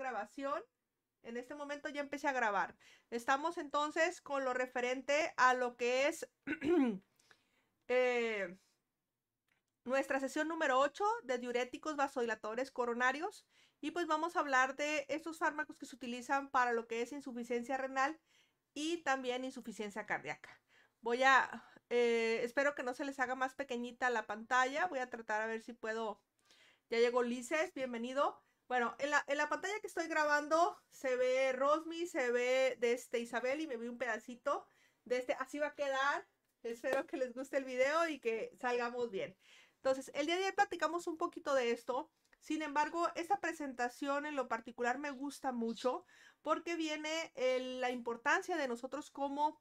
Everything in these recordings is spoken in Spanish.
grabación. En este momento ya empecé a grabar. Estamos entonces con lo referente a lo que es eh, nuestra sesión número 8 de diuréticos vasodilatadores coronarios. Y pues vamos a hablar de estos fármacos que se utilizan para lo que es insuficiencia renal y también insuficiencia cardíaca. Voy a, eh, espero que no se les haga más pequeñita la pantalla. Voy a tratar a ver si puedo. Ya llegó Lices, bienvenido. Bueno, en la, pantalla que estoy grabando se ve Rosmi, se ve de este Isabel y me vi un pedacito de este. Así va a quedar. Espero que les guste el video y que salgamos bien. Entonces, el día de hoy platicamos un poquito de esto. Sin embargo, esta presentación en lo particular me gusta mucho porque viene eh, la importancia de nosotros como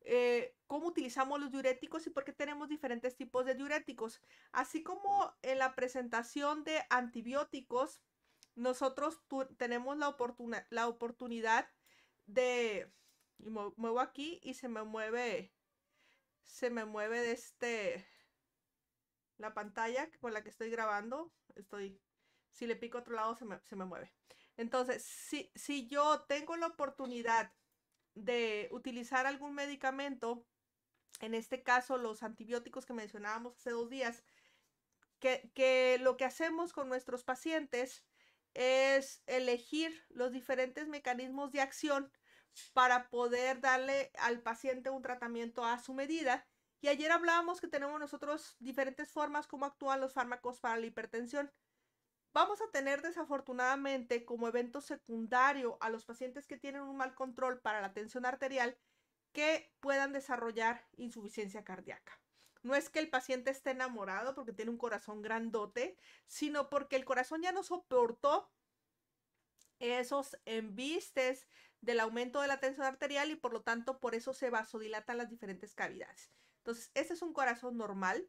eh, cómo utilizamos los diuréticos y por qué tenemos diferentes tipos de diuréticos. Así como en la presentación de antibióticos, nosotros tenemos la, la oportunidad de, y muevo aquí y se me mueve, se me mueve de este, la pantalla con la que estoy grabando, estoy, si le pico a otro lado se me, mueve. Entonces, si, yo tengo la oportunidad de utilizar algún medicamento, en este caso los antibióticos que mencionábamos hace dos días, que, que, lo que hacemos con nuestros pacientes es elegir los diferentes mecanismos de acción para poder darle al paciente un tratamiento a su medida. Y ayer hablábamos que tenemos nosotros diferentes formas como actúan los fármacos para la hipertensión. Vamos a tener desafortunadamente como evento secundario a los pacientes que tienen un mal control para la tensión arterial que puedan desarrollar insuficiencia cardíaca no es que el paciente esté enamorado porque tiene un corazón grandote, sino porque el corazón ya no soportó esos embistes del aumento de la tensión arterial y por lo tanto por eso se vasodilatan las diferentes cavidades. Entonces, este es un corazón normal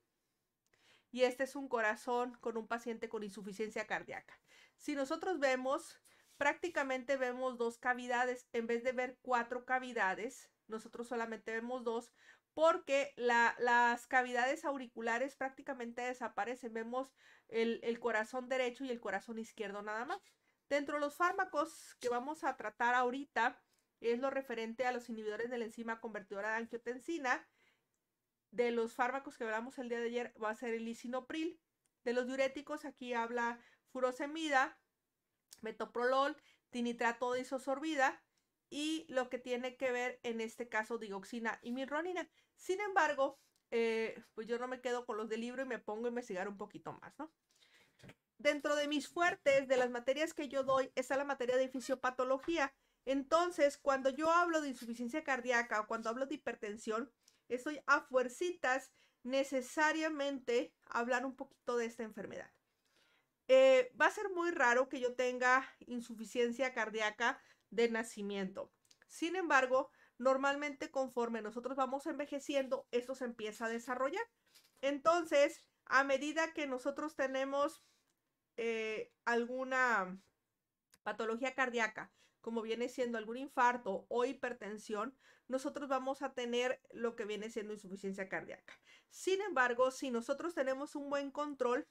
y este es un corazón con un paciente con insuficiencia cardíaca. Si nosotros vemos, prácticamente vemos dos cavidades, en vez de ver cuatro cavidades, nosotros solamente vemos dos porque las cavidades auriculares prácticamente desaparecen. Vemos el, corazón derecho y el corazón izquierdo nada más. Dentro de los fármacos que vamos a tratar ahorita es lo referente a los inhibidores de la enzima convertidora de angiotensina. De los fármacos que hablamos el día de ayer va a ser el lisinopril, De los diuréticos aquí habla furosemida, metoprolol, tinitrato disosorbida, y lo que tiene que ver en este caso digoxina y mirronina. Sin embargo, eh, pues yo no me quedo con los del libro y me pongo a investigar un poquito más, ¿no? Dentro de mis fuertes, de las materias que yo doy, está la materia de fisiopatología. Entonces, cuando yo hablo de insuficiencia cardíaca o cuando hablo de hipertensión, estoy a fuercitas necesariamente hablar un poquito de esta enfermedad. Eh, va a ser muy raro que yo tenga insuficiencia cardíaca de nacimiento. Sin embargo, normalmente conforme nosotros vamos envejeciendo, esto se empieza a desarrollar. Entonces, a medida que nosotros tenemos eh, alguna patología cardíaca, como viene siendo algún infarto o hipertensión, nosotros vamos a tener lo que viene siendo insuficiencia cardíaca. Sin embargo, si nosotros tenemos un buen control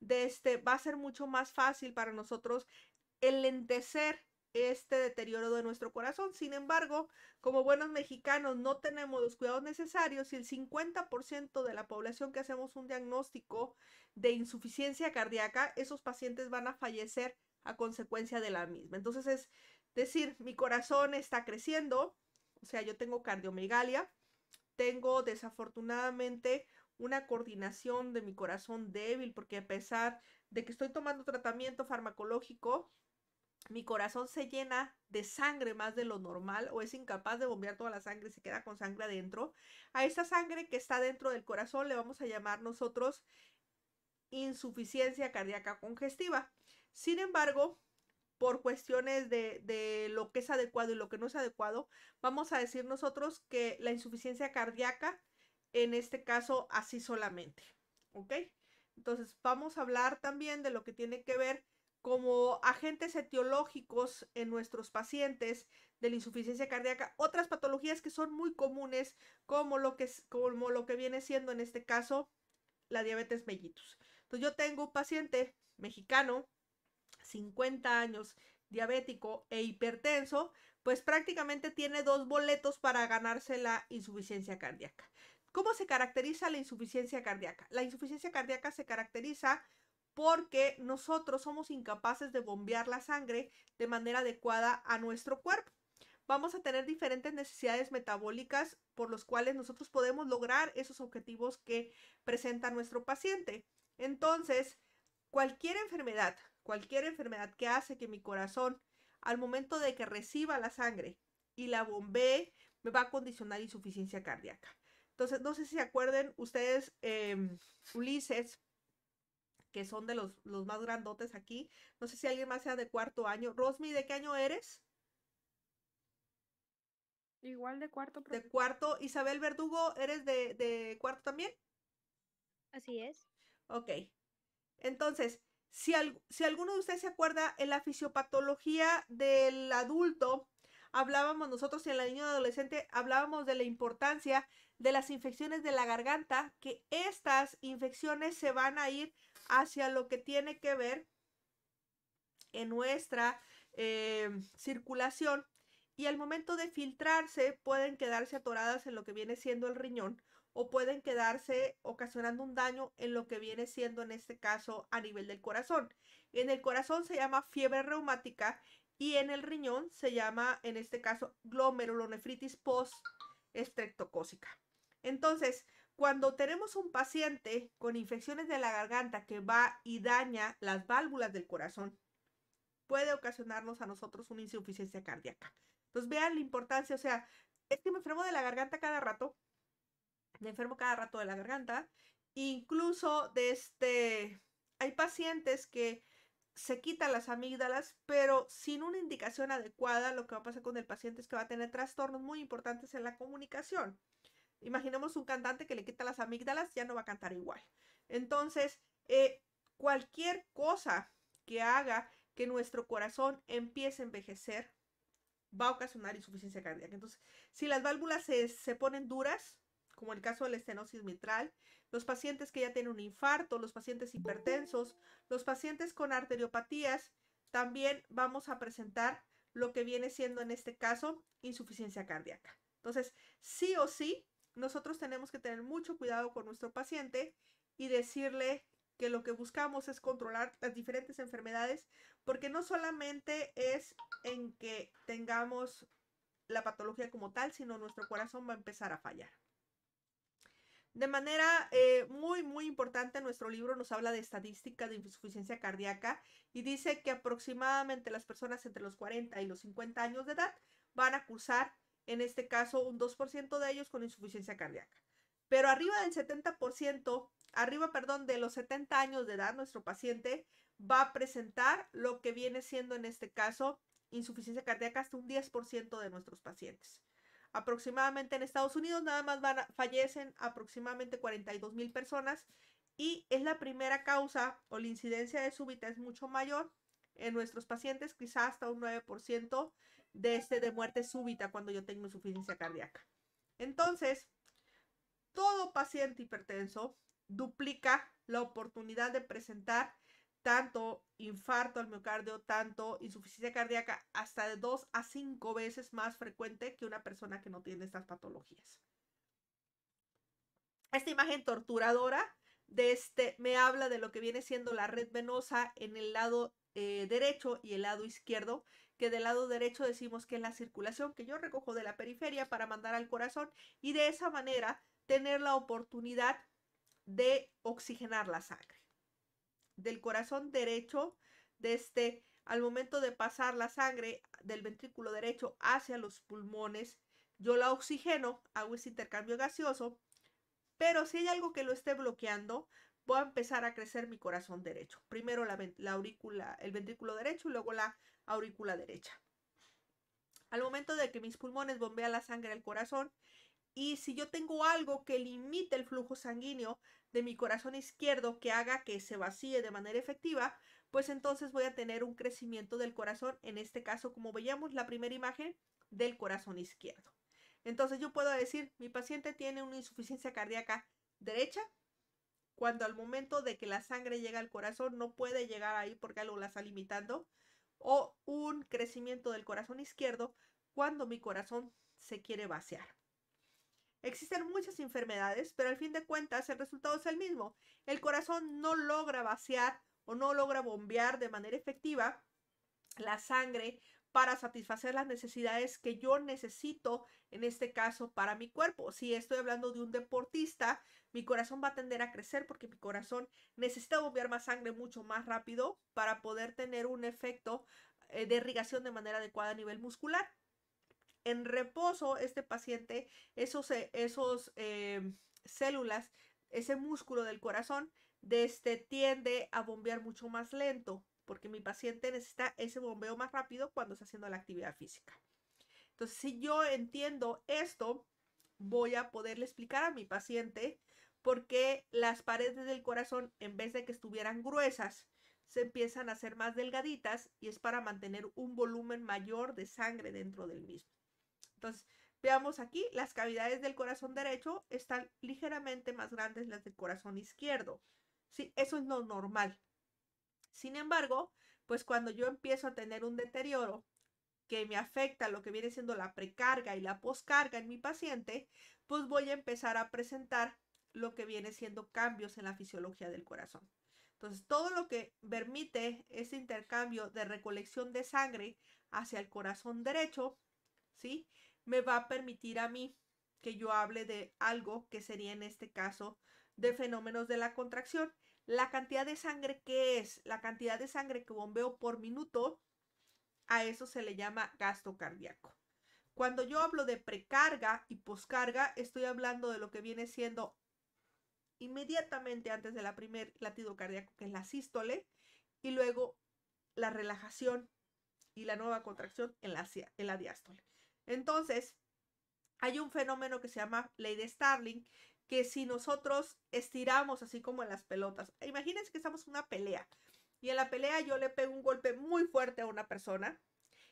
de este, va a ser mucho más fácil para nosotros el lentecer este deterioro de nuestro corazón. Sin embargo, como buenos mexicanos no tenemos los cuidados necesarios y el 50% de la población que hacemos un diagnóstico de insuficiencia cardíaca, esos pacientes van a fallecer a consecuencia de la misma. Entonces es decir, mi corazón está creciendo, o sea, yo tengo cardiomegalia, tengo desafortunadamente una coordinación de mi corazón débil porque a pesar de que estoy tomando tratamiento farmacológico, mi corazón se llena de sangre más de lo normal o es incapaz de bombear toda la sangre y se queda con sangre adentro, a esta sangre que está dentro del corazón le vamos a llamar nosotros insuficiencia cardíaca congestiva. Sin embargo, por cuestiones de, de lo que es adecuado y lo que no es adecuado, vamos a decir nosotros que la insuficiencia cardíaca, en este caso, así solamente. ¿Ok? Entonces, vamos a hablar también de lo que tiene que ver como agentes etiológicos en nuestros pacientes de la insuficiencia cardíaca, otras patologías que son muy comunes, como lo que, como lo que viene siendo en este caso la diabetes mellitus. Entonces yo tengo un paciente mexicano, 50 años, diabético e hipertenso, pues prácticamente tiene dos boletos para ganarse la insuficiencia cardíaca. ¿Cómo se caracteriza la insuficiencia cardíaca? La insuficiencia cardíaca se caracteriza porque nosotros somos incapaces de bombear la sangre de manera adecuada a nuestro cuerpo. Vamos a tener diferentes necesidades metabólicas por los cuales nosotros podemos lograr esos objetivos que presenta nuestro paciente. Entonces, cualquier enfermedad, cualquier enfermedad que hace que mi corazón, al momento de que reciba la sangre y la bombee, me va a condicionar insuficiencia cardíaca. Entonces, no sé si se acuerden ustedes, em, Ulises, que son de los, más grandotes aquí. No sé si alguien más sea de cuarto año. Rosmi, ¿de qué año eres? Igual de cuarto. De cuarto. Isabel Verdugo, ¿eres de, cuarto también? Así es. Ok. Entonces, si, si, alguno de ustedes se acuerda, en la fisiopatología del adulto, hablábamos nosotros y en la niña adolescente, hablábamos de la importancia de las infecciones de la garganta, que estas infecciones se van a ir hacia lo que tiene que ver en nuestra eh, circulación y al momento de filtrarse pueden quedarse atoradas en lo que viene siendo el riñón o pueden quedarse ocasionando un daño en lo que viene siendo en este caso a nivel del corazón. En el corazón se llama fiebre reumática y en el riñón se llama en este caso glomerulonefritis post estreptocócica. Entonces, cuando tenemos un paciente con infecciones de la garganta que va y daña las válvulas del corazón, puede ocasionarnos a nosotros una insuficiencia cardíaca. Entonces vean la importancia, o sea, es que me enfermo de la garganta cada rato, me enfermo cada rato de la garganta, incluso de este, hay pacientes que se quitan las amígdalas, pero sin una indicación adecuada, lo que va a pasar con el paciente es que va a tener trastornos muy importantes en la comunicación. Imaginemos un cantante que le quita las amígdalas, ya no va a cantar igual. Entonces, eh, cualquier cosa que haga que nuestro corazón empiece a envejecer va a ocasionar insuficiencia cardíaca. Entonces, si las válvulas se, se ponen duras, como el caso de la estenosis mitral, los pacientes que ya tienen un infarto, los pacientes hipertensos, los pacientes con arteriopatías, también vamos a presentar lo que viene siendo en este caso insuficiencia cardíaca. Entonces, sí o sí, nosotros tenemos que tener mucho cuidado con nuestro paciente y decirle que lo que buscamos es controlar las diferentes enfermedades, porque no solamente es en que tengamos la patología como tal, sino nuestro corazón va a empezar a fallar. De manera eh, muy, muy importante, nuestro libro nos habla de estadística de insuficiencia cardíaca y dice que aproximadamente las personas entre los 40 y los 50 años de edad van a cursar en este caso un 2% de ellos con insuficiencia cardíaca. Pero arriba del 70%, arriba, perdón, de los 70 años de edad, nuestro paciente va a presentar lo que viene siendo en este caso insuficiencia cardíaca hasta un 10% de nuestros pacientes. Aproximadamente en Estados Unidos nada más fallecen aproximadamente 42 mil personas y es la primera causa o la incidencia de súbita es mucho mayor en nuestros pacientes, quizá hasta un 9% de, este, de muerte súbita cuando yo tengo insuficiencia cardíaca. Entonces, todo paciente hipertenso duplica la oportunidad de presentar tanto infarto al miocardio, tanto insuficiencia cardíaca, hasta de dos a cinco veces más frecuente que una persona que no tiene estas patologías. Esta imagen torturadora de este, me habla de lo que viene siendo la red venosa en el lado eh, derecho y el lado izquierdo, del lado derecho decimos que es la circulación que yo recojo de la periferia para mandar al corazón y de esa manera tener la oportunidad de oxigenar la sangre. Del corazón derecho, desde este, al momento de pasar la sangre del ventrículo derecho hacia los pulmones, yo la oxigeno, hago ese intercambio gaseoso, pero si hay algo que lo esté bloqueando, voy a empezar a crecer mi corazón derecho. Primero la, aurícula, el ventrículo derecho y luego la aurícula derecha. Al momento de que mis pulmones bombean la sangre al corazón, y si yo tengo algo que limite el flujo sanguíneo de mi corazón izquierdo, que haga que se vacíe de manera efectiva, pues entonces voy a tener un crecimiento del corazón, en este caso, como veíamos, la primera imagen del corazón izquierdo. Entonces yo puedo decir, mi paciente tiene una insuficiencia cardíaca derecha, cuando al momento de que la sangre llega al corazón no puede llegar ahí porque algo la está limitando, o un crecimiento del corazón izquierdo cuando mi corazón se quiere vaciar. Existen muchas enfermedades, pero al fin de cuentas el resultado es el mismo. El corazón no logra vaciar o no logra bombear de manera efectiva la sangre para satisfacer las necesidades que yo necesito, en este caso, para mi cuerpo. Si estoy hablando de un deportista, mi corazón va a tender a crecer porque mi corazón necesita bombear más sangre mucho más rápido para poder tener un efecto eh, de irrigación de manera adecuada a nivel muscular. En reposo, este paciente, esos, eh, esos em, células, ese músculo del corazón, este, tiende a bombear mucho más lento porque mi paciente necesita ese bombeo más rápido cuando está haciendo la actividad física. Entonces, si yo entiendo esto, voy a poderle explicar a mi paciente por qué las paredes del corazón, en vez de que estuvieran gruesas, se empiezan a hacer más delgaditas y es para mantener un volumen mayor de sangre dentro del mismo. Entonces, veamos aquí, las cavidades del corazón derecho están ligeramente más grandes las del corazón izquierdo. Sí, eso es lo normal. Sin embargo, pues cuando yo empiezo a tener un deterioro que me afecta lo que viene siendo la precarga y la poscarga en mi paciente, pues voy a empezar a presentar lo que viene siendo cambios en la fisiología del corazón. Entonces, todo lo que permite ese intercambio de recolección de sangre hacia el corazón derecho, ¿sí? Me va a permitir a mí que yo hable de algo que sería en este caso de fenómenos de la contracción la cantidad de sangre que es, la cantidad de sangre que bombeo por minuto, a eso se le llama gasto cardíaco. Cuando yo hablo de precarga y poscarga, estoy hablando de lo que viene siendo inmediatamente antes de la primer latido cardíaco, que es la sístole, y luego la relajación y la nueva contracción en la, en la diástole. Entonces, hay un fenómeno que se llama ley de Starling, si nosotros estiramos así como en las pelotas, imagínense que estamos en una pelea y en la pelea yo le pego un golpe muy fuerte a una persona,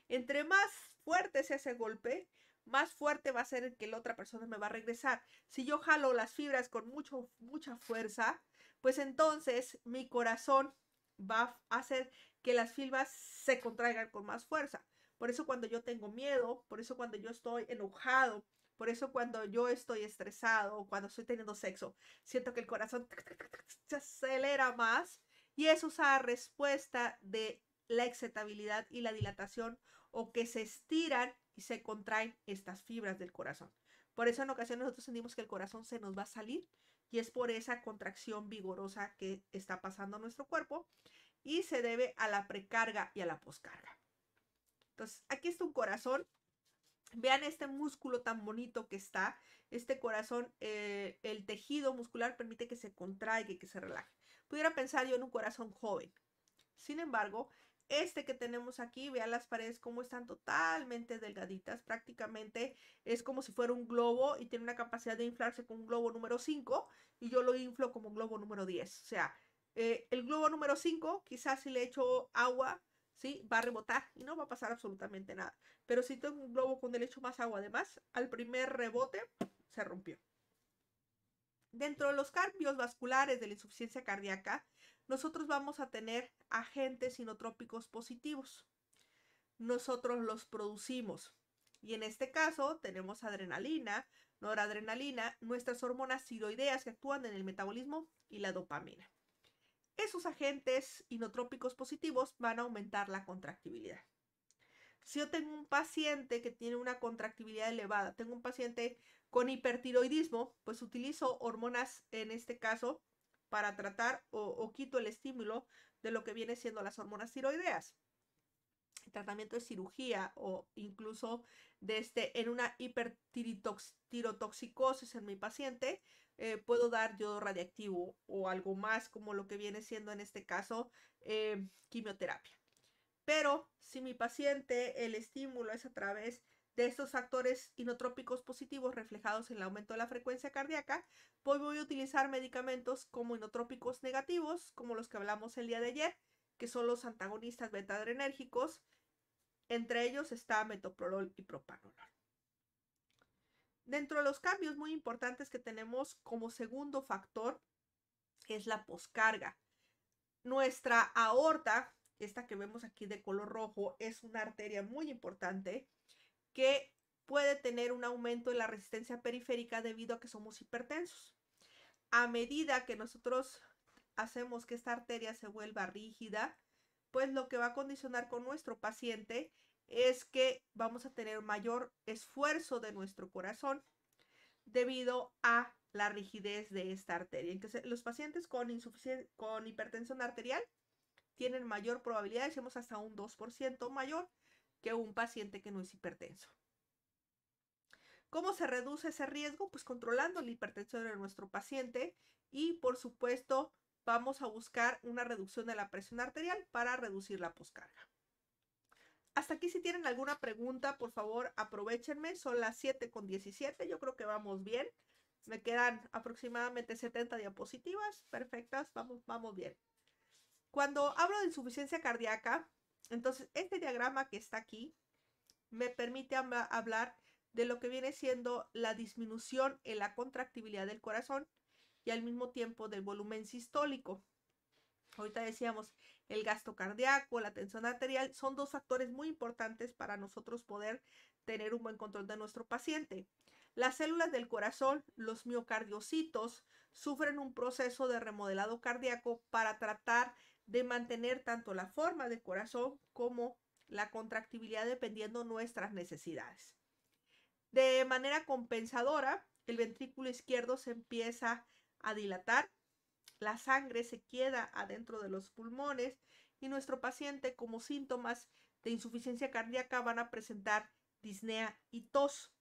entre más fuerte sea ese golpe, más fuerte va a ser que la otra persona me va a regresar. Si yo jalo las fibras con mucho, mucha fuerza, pues entonces mi corazón va a hacer que las fibras se contraigan con más fuerza. Por eso cuando yo tengo miedo, por eso cuando yo estoy enojado, por eso cuando yo estoy estresado o cuando estoy teniendo sexo, siento que el corazón se acelera más y eso es a respuesta de la excitabilidad y la dilatación o que se estiran y se contraen estas fibras del corazón. Por eso en ocasiones nosotros sentimos que el corazón se nos va a salir y es por esa contracción vigorosa que está pasando en nuestro cuerpo y se debe a la precarga y a la poscarga. Entonces, aquí está un corazón Vean este músculo tan bonito que está, este corazón, eh, el tejido muscular permite que se contraiga y que se relaje. Pudiera pensar yo en un corazón joven. Sin embargo, este que tenemos aquí, vean las paredes como están totalmente delgaditas, prácticamente es como si fuera un globo y tiene una capacidad de inflarse con un globo número 5 y yo lo inflo como un globo número 10. O sea, eh, el globo número 5 quizás si le echo agua Va a rebotar y no va a pasar absolutamente nada. Pero si tengo un globo con el hecho más agua, además, al primer rebote se rompió. Dentro de los cambios vasculares de la insuficiencia cardíaca, nosotros vamos a tener agentes sinotrópicos positivos. Nosotros los producimos. Y en este caso tenemos adrenalina, noradrenalina, nuestras hormonas tiroideas que actúan en el metabolismo y la dopamina. Esos agentes inotrópicos positivos van a aumentar la contractibilidad. Si yo tengo un paciente que tiene una contractibilidad elevada, tengo un paciente con hipertiroidismo, pues utilizo hormonas en este caso para tratar o, quito el estímulo de lo que viene siendo las hormonas tiroideas tratamiento de cirugía o incluso este en una hipertirotoxicosis en mi paciente, eh, puedo dar yodo radiactivo o algo más como lo que viene siendo en este caso eh, quimioterapia. Pero si mi paciente el estímulo es a través de estos actores inotrópicos positivos reflejados en el aumento de la frecuencia cardíaca, pues voy a utilizar medicamentos como inotrópicos negativos, como los que hablamos el día de ayer, que son los antagonistas beta Entre ellos está metoprolol y propanolol. Dentro de los cambios muy importantes que tenemos como segundo factor es la poscarga. Nuestra aorta, esta que vemos aquí de color rojo, es una arteria muy importante que puede tener un aumento en la resistencia periférica debido a que somos hipertensos. A medida que nosotros hacemos que esta arteria se vuelva rígida, pues lo que va a condicionar con nuestro paciente es que vamos a tener mayor esfuerzo de nuestro corazón debido a la rigidez de esta arteria. Entonces, los pacientes con, con hipertensión arterial tienen mayor probabilidad, decimos hasta un 2% mayor que un paciente que no es hipertenso. ¿Cómo se reduce ese riesgo? Pues controlando la hipertensión de nuestro paciente y, por supuesto, vamos a buscar una reducción de la presión arterial para reducir la poscarga. Hasta aquí si tienen alguna pregunta, por favor, aprovechenme. Son las 7 con 17, yo creo que vamos bien. Me quedan aproximadamente 70 diapositivas, perfectas, vamos, vamos bien. Cuando hablo de insuficiencia cardíaca, entonces este diagrama que está aquí me permite hablar de lo que viene siendo la disminución en la contractibilidad del corazón y al mismo tiempo del volumen sistólico. Ahorita decíamos, el gasto cardíaco, la tensión arterial, son dos factores muy importantes para nosotros poder tener un buen control de nuestro paciente. Las células del corazón, los miocardiocitos, sufren un proceso de remodelado cardíaco para tratar de mantener tanto la forma del corazón como la contractibilidad dependiendo nuestras necesidades. De manera compensadora, el ventrículo izquierdo se empieza a dilatar, la sangre se queda adentro de los pulmones y nuestro paciente como síntomas de insuficiencia cardíaca van a presentar disnea y tos.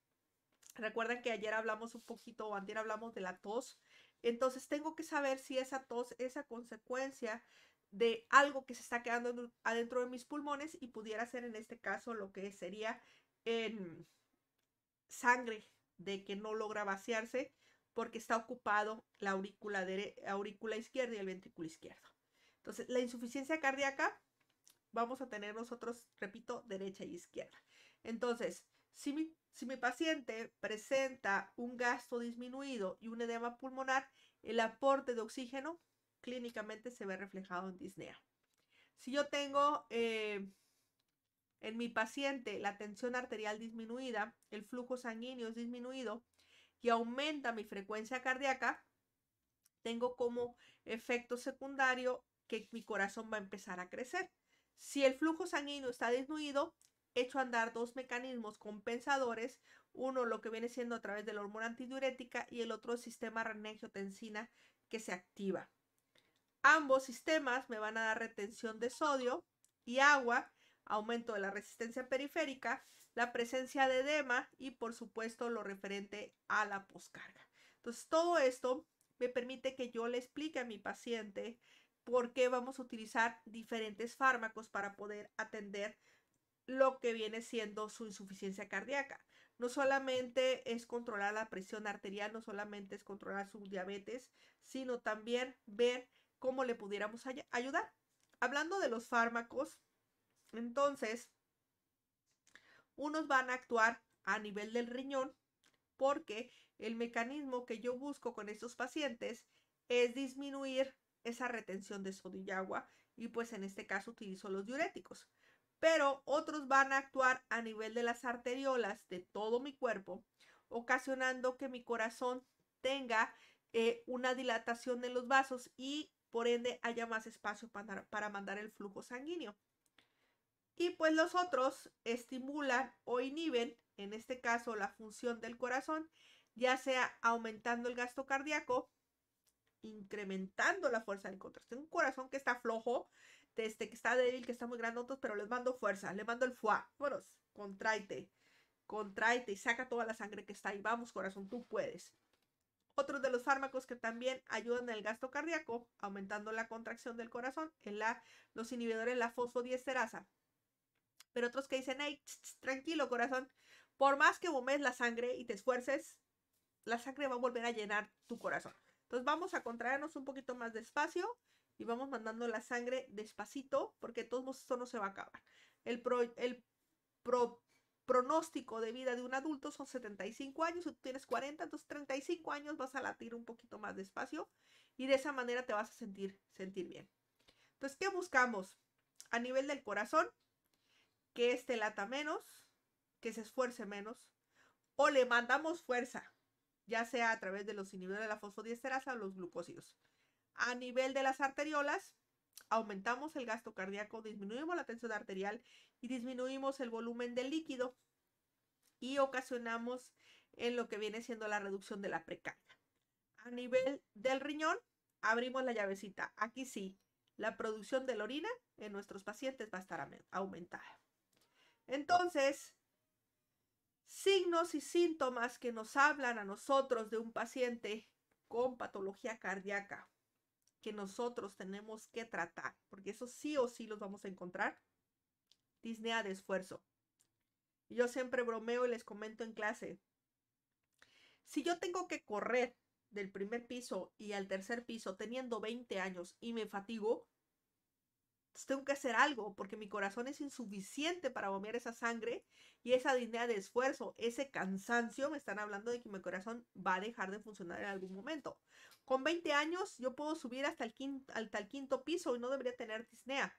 Recuerden que ayer hablamos un poquito o antes hablamos de la tos. Entonces tengo que saber si esa tos es a consecuencia de algo que se está quedando adentro de mis pulmones y pudiera ser en este caso lo que sería en sangre de que no logra vaciarse porque está ocupado la aurícula, aurícula izquierda y el ventrículo izquierdo. Entonces, la insuficiencia cardíaca vamos a tener nosotros, repito, derecha y izquierda. Entonces, si mi, paciente presenta un gasto disminuido y un edema pulmonar, el aporte de oxígeno clínicamente se ve reflejado en disnea. Si yo tengo eh, en mi paciente la tensión arterial disminuida, el flujo sanguíneo es disminuido, y aumenta mi frecuencia cardíaca, tengo como efecto secundario que mi corazón va a empezar a crecer. Si el flujo sanguíneo está disminuido, echo a andar dos mecanismos compensadores, uno lo que viene siendo a través de la hormona antidiurética y el otro sistema renegiotensina que se activa. Ambos sistemas me van a dar retención de sodio y agua, aumento de la resistencia periférica la presencia de edema y por supuesto lo referente a la poscarga. Entonces todo esto me permite que yo le explique a mi paciente por qué vamos a utilizar diferentes fármacos para poder atender lo que viene siendo su insuficiencia cardíaca. No solamente es controlar la presión arterial, no solamente es controlar su diabetes, sino también ver cómo le pudiéramos ayudar. Hablando de los fármacos, entonces unos van a actuar a nivel del riñón porque el mecanismo que yo busco con estos pacientes es disminuir esa retención de sodio y agua y pues en este caso utilizo los diuréticos. Pero otros van a actuar a nivel de las arteriolas de todo mi cuerpo, ocasionando que mi corazón tenga eh, una dilatación de los vasos y por ende haya más espacio para mandar el flujo sanguíneo. Y pues los otros estimulan o inhiben, en este caso, la función del corazón, ya sea aumentando el gasto cardíaco, incrementando la fuerza del contraste. Tengo un corazón que está flojo, este, que está débil, que está muy grandotos, pero les mando fuerza, les mando el fuá. Bueno, contraite contraite y saca toda la sangre que está ahí. Vamos, corazón, tú puedes. Otros de los fármacos que también ayudan en el gasto cardíaco, aumentando la contracción del corazón, la, los inhibidores la fosfodiesterasa pero otros que dicen, tranquilo corazón, por más que vomes la sangre y te esfuerces, la sangre va a volver a llenar tu corazón. Entonces vamos a contraernos un poquito más despacio y vamos mandando la sangre despacito porque todo esto no se va a acabar. El, el pronóstico de vida de un adulto son 75 años, si tú tienes 40, entonces 35 años vas a latir un poquito más despacio y de esa manera te vas a sentir, sentir bien. Entonces, ¿qué buscamos? A nivel del corazón, que este lata menos, que se esfuerce menos, o le mandamos fuerza, ya sea a través de los inhibidores de la fosfodiesterasa o los glucósidos. A nivel de las arteriolas, aumentamos el gasto cardíaco, disminuimos la tensión arterial y disminuimos el volumen del líquido y ocasionamos en lo que viene siendo la reducción de la precarga. A nivel del riñón, abrimos la llavecita. Aquí sí, la producción de la orina en nuestros pacientes va a estar aumentada. Entonces, signos y síntomas que nos hablan a nosotros de un paciente con patología cardíaca que nosotros tenemos que tratar, porque eso sí o sí los vamos a encontrar. Disnea de esfuerzo. Yo siempre bromeo y les comento en clase. Si yo tengo que correr del primer piso y al tercer piso teniendo 20 años y me fatigo, tengo que hacer algo porque mi corazón es insuficiente para bombear esa sangre y esa disnea de esfuerzo, ese cansancio, me están hablando de que mi corazón va a dejar de funcionar en algún momento. Con 20 años yo puedo subir hasta el quinto, quinto piso y no debería tener disnea.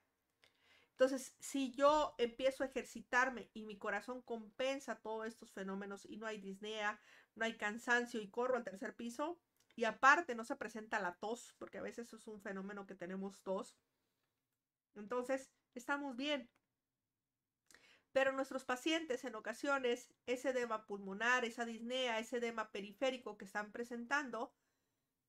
Entonces, si yo empiezo a ejercitarme y mi corazón compensa todos estos fenómenos y no hay disnea, no hay cansancio y corro al tercer piso y aparte no se presenta la tos, porque a veces es un fenómeno que tenemos tos entonces, estamos bien. Pero nuestros pacientes en ocasiones, ese edema pulmonar, esa disnea, ese edema periférico que están presentando,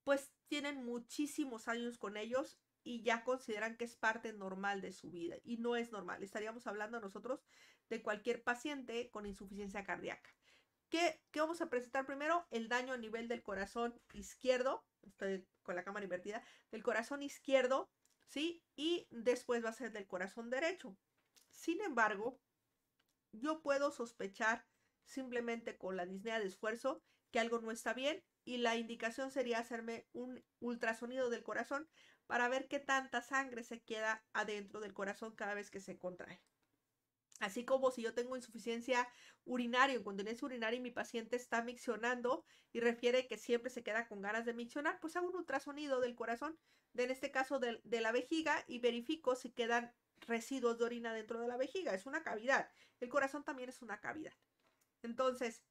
pues tienen muchísimos años con ellos y ya consideran que es parte normal de su vida. Y no es normal. Estaríamos hablando nosotros de cualquier paciente con insuficiencia cardíaca. ¿Qué, vamos a presentar primero? El daño a nivel del corazón izquierdo. Estoy con la cámara invertida. Del corazón izquierdo y después va a ser del corazón derecho. Sin embargo, yo puedo sospechar simplemente con la disnea de esfuerzo que algo no está bien y la indicación sería hacerme un ultrasonido del corazón para ver qué tanta sangre se queda adentro del corazón cada vez que se contrae. Así como si yo tengo insuficiencia urinaria, incontinencia urinaria y mi paciente está miccionando y refiere que siempre se queda con ganas de miccionar, pues hago un ultrasonido del corazón, en este caso de, de la vejiga, y verifico si quedan residuos de orina dentro de la vejiga. Es una cavidad. El corazón también es una cavidad. Entonces,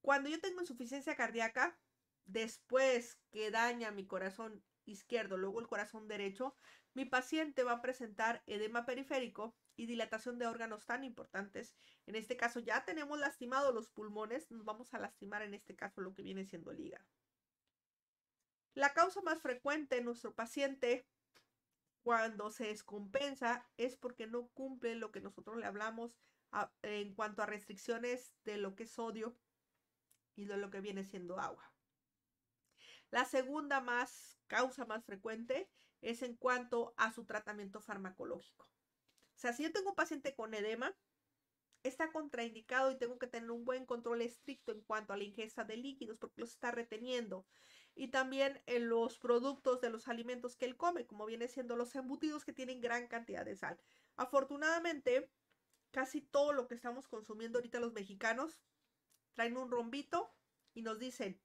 cuando yo tengo insuficiencia cardíaca, después que daña mi corazón izquierdo, luego el corazón derecho, mi paciente va a presentar edema periférico y dilatación de órganos tan importantes. En este caso ya tenemos lastimados los pulmones, nos vamos a lastimar en este caso lo que viene siendo el hígado. La causa más frecuente en nuestro paciente cuando se descompensa es porque no cumple lo que nosotros le hablamos en cuanto a restricciones de lo que es sodio y de lo que viene siendo agua. La segunda más causa más frecuente es en cuanto a su tratamiento farmacológico. O sea, si yo tengo un paciente con edema, está contraindicado y tengo que tener un buen control estricto en cuanto a la ingesta de líquidos porque los está reteniendo. Y también en eh, los productos de los alimentos que él come, como viene siendo los embutidos que tienen gran cantidad de sal. Afortunadamente, casi todo lo que estamos consumiendo ahorita los mexicanos traen un rombito y nos dicen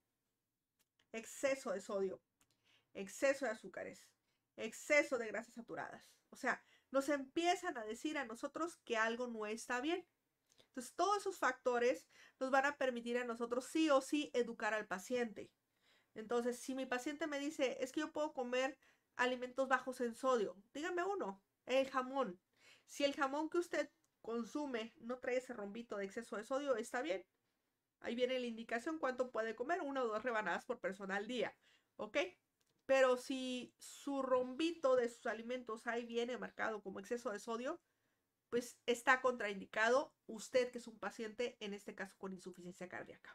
exceso de sodio, exceso de azúcares, exceso de grasas saturadas. O sea, nos empiezan a decir a nosotros que algo no está bien. Entonces, todos esos factores nos van a permitir a nosotros sí o sí educar al paciente. Entonces, si mi paciente me dice, es que yo puedo comer alimentos bajos en sodio, díganme uno, el jamón. Si el jamón que usted consume no trae ese rombito de exceso de sodio, está bien. Ahí viene la indicación cuánto puede comer, una o dos rebanadas por persona al día. ¿Ok? Pero si su rombito de sus alimentos ahí viene marcado como exceso de sodio, pues está contraindicado usted que es un paciente, en este caso con insuficiencia cardíaca.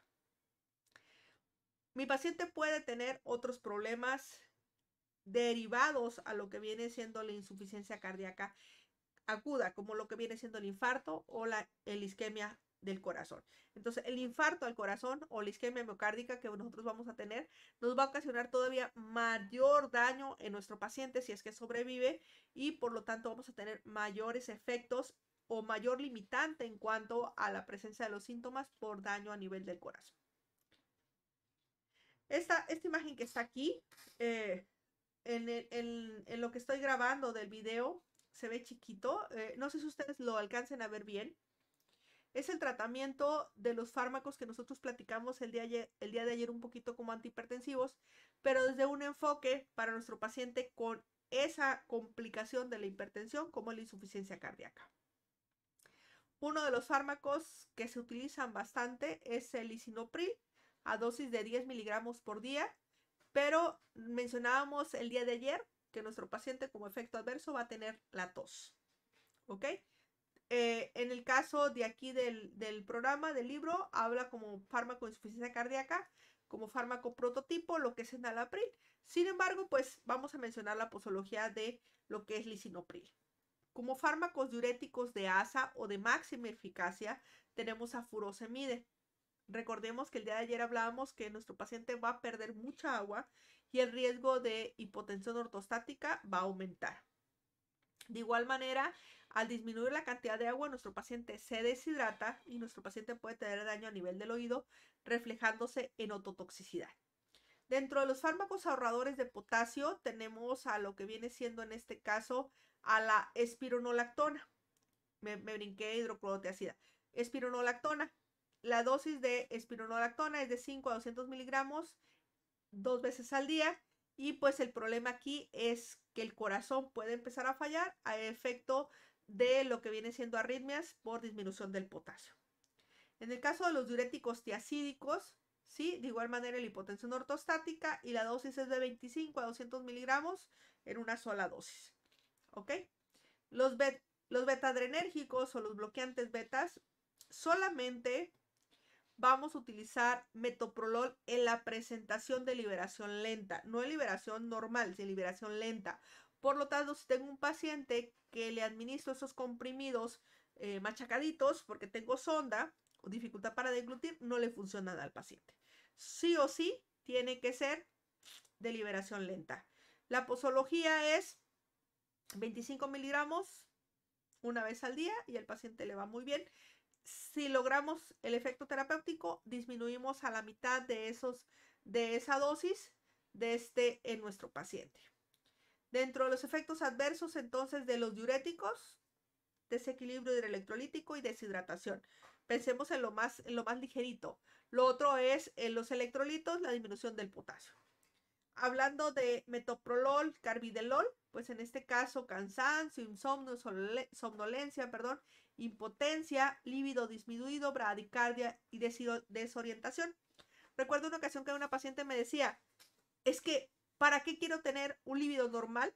Mi paciente puede tener otros problemas derivados a lo que viene siendo la insuficiencia cardíaca aguda, como lo que viene siendo el infarto o la, isquemia del corazón. Entonces, el infarto al corazón o la isquemia miocárdica que nosotros vamos a tener nos va a ocasionar todavía mayor daño en nuestro paciente si es que sobrevive y por lo tanto vamos a tener mayores efectos o mayor limitante en cuanto a la presencia de los síntomas por daño a nivel del corazón. Esta, esta imagen que está aquí, eh, en, en, lo que estoy grabando del video, se ve chiquito. Eh, no sé si ustedes lo alcancen a ver bien es el tratamiento de los fármacos que nosotros platicamos el día, el día de ayer un poquito como antihipertensivos, pero desde un enfoque para nuestro paciente con esa complicación de la hipertensión como la insuficiencia cardíaca. Uno de los fármacos que se utilizan bastante es el isinopril a dosis de 10 miligramos por día, pero mencionábamos el día de ayer que nuestro paciente como efecto adverso va a tener la tos. ¿Ok? Eh, en el caso de aquí del, programa, del libro, habla como fármaco de insuficiencia cardíaca, como fármaco prototipo, lo que es enalapril. Sin embargo, pues vamos a mencionar la posología de lo que es lisinopril. Como fármacos diuréticos de ASA o de máxima eficacia, tenemos a furosemide. Recordemos que el día de ayer hablábamos que nuestro paciente va a perder mucha agua y el riesgo de hipotensión ortostática va a aumentar. De igual manera, al disminuir la cantidad de agua, nuestro paciente se deshidrata y nuestro paciente puede tener daño a nivel del oído, reflejándose en ototoxicidad. Dentro de los fármacos ahorradores de potasio tenemos a lo que viene siendo en este caso a la espironolactona. Me, brinqué hidroclorotiacida. Espironolactona. La dosis de espironolactona es de 5 a 200 miligramos dos veces al día. Y pues el problema aquí es que el corazón puede empezar a fallar a efecto de lo que viene siendo arritmias por disminución del potasio. En el caso de los diuréticos tiacídicos, ¿sí? de igual manera la hipotensión ortostática y la dosis es de 25 a 200 miligramos en una sola dosis. ¿Ok? Los, beta los o los bloqueantes betas solamente vamos a utilizar metoprolol en la presentación de liberación lenta, no en liberación normal, sino liberación lenta. Por lo tanto, si tengo un paciente que le administro esos comprimidos eh, machacaditos porque tengo sonda o dificultad para deglutir, no le funciona nada al paciente. Sí o sí, tiene que ser de liberación lenta. La posología es 25 miligramos una vez al día y al paciente le va muy bien. Si logramos el efecto terapéutico, disminuimos a la mitad de, esos, de esa dosis de este en nuestro paciente. Dentro de los efectos adversos entonces de los diuréticos, desequilibrio hidroelectrolítico y deshidratación. Pensemos en lo más, en lo más ligerito. Lo otro es en eh, los electrolitos, la disminución del potasio. Hablando de metoprolol, carbidelol, pues en este caso cansancio, insomnio, somnolencia, perdón, impotencia, líbido disminuido, bradicardia y desorientación. Recuerdo una ocasión que una paciente me decía, es que ¿Para qué quiero tener un líbido normal?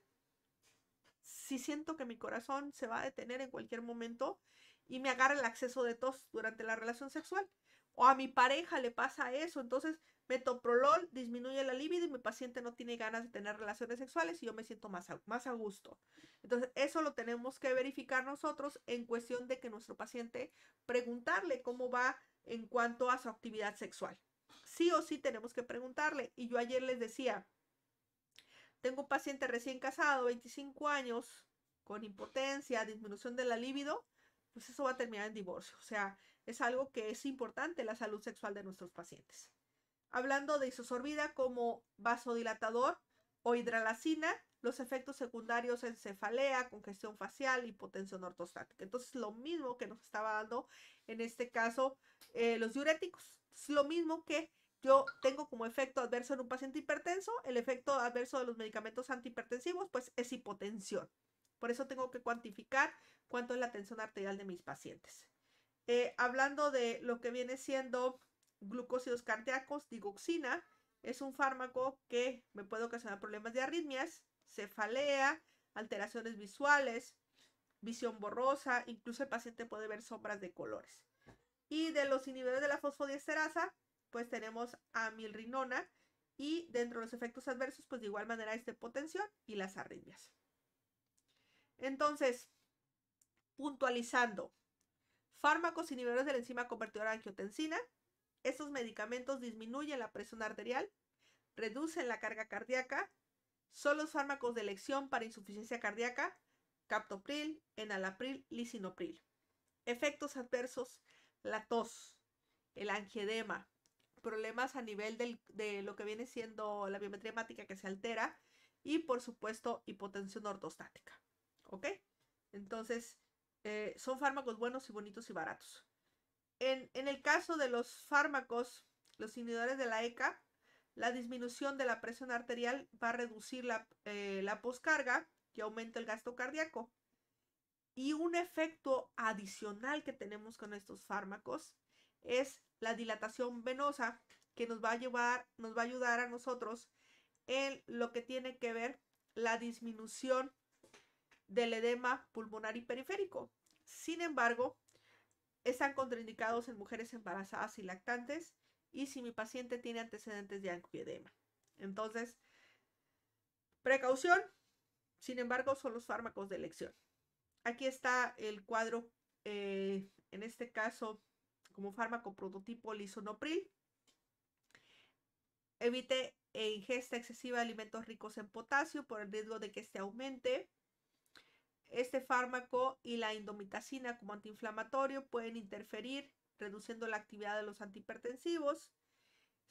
Si siento que mi corazón se va a detener en cualquier momento y me agarra el acceso de tos durante la relación sexual. O a mi pareja le pasa eso. Entonces, metoprolol disminuye la libido y mi paciente no tiene ganas de tener relaciones sexuales y yo me siento más a, más a gusto. Entonces, eso lo tenemos que verificar nosotros en cuestión de que nuestro paciente preguntarle cómo va en cuanto a su actividad sexual. Sí o sí tenemos que preguntarle. Y yo ayer les decía, tengo un paciente recién casado, 25 años, con impotencia, disminución de la libido, pues eso va a terminar en divorcio. O sea, es algo que es importante la salud sexual de nuestros pacientes. Hablando de isosorbida como vasodilatador o hidralacina, los efectos secundarios en cefalea, congestión facial, hipotensión ortostática. Entonces, lo mismo que nos estaba dando en este caso eh, los diuréticos. Es lo mismo que yo tengo como efecto adverso en un paciente hipertenso, el efecto adverso de los medicamentos antihipertensivos, pues es hipotensión. Por eso tengo que cuantificar cuánto es la tensión arterial de mis pacientes. Eh, hablando de lo que viene siendo glucósidos cardíacos, digoxina, es un fármaco que me puede ocasionar problemas de arritmias, cefalea, alteraciones visuales, visión borrosa, incluso el paciente puede ver sombras de colores. Y de los inhibidores de la fosfodiesterasa, pues tenemos amilrinona y dentro de los efectos adversos, pues de igual manera este de y las arritmias. Entonces, puntualizando, fármacos inhibidores de la enzima convertidora de angiotensina, estos medicamentos disminuyen la presión arterial, reducen la carga cardíaca, son los fármacos de elección para insuficiencia cardíaca, captopril, enalapril, lisinopril. Efectos adversos, la tos, el angiedema, problemas a nivel de lo que viene siendo la biometría hemática que se altera y por supuesto hipotensión ortostática. ¿Ok? Entonces, eh, son fármacos buenos y bonitos y baratos. En, el caso de los fármacos, los inhibidores de la ECA, la disminución de la presión arterial va a reducir la, eh, la poscarga y aumenta el gasto cardíaco. Y un efecto adicional que tenemos con estos fármacos es la dilatación venosa que nos va a llevar, nos va a ayudar a nosotros en lo que tiene que ver la disminución del edema pulmonar y periférico. Sin embargo, están contraindicados en mujeres embarazadas y lactantes y si mi paciente tiene antecedentes de angioedema. Entonces, precaución, sin embargo, son los fármacos de elección. Aquí está el cuadro, eh, en este caso, como fármaco prototipo lisonopril. Evite e ingesta excesiva de alimentos ricos en potasio por el riesgo de que se aumente. Este fármaco y la indomitacina como antiinflamatorio pueden interferir reduciendo la actividad de los antihipertensivos.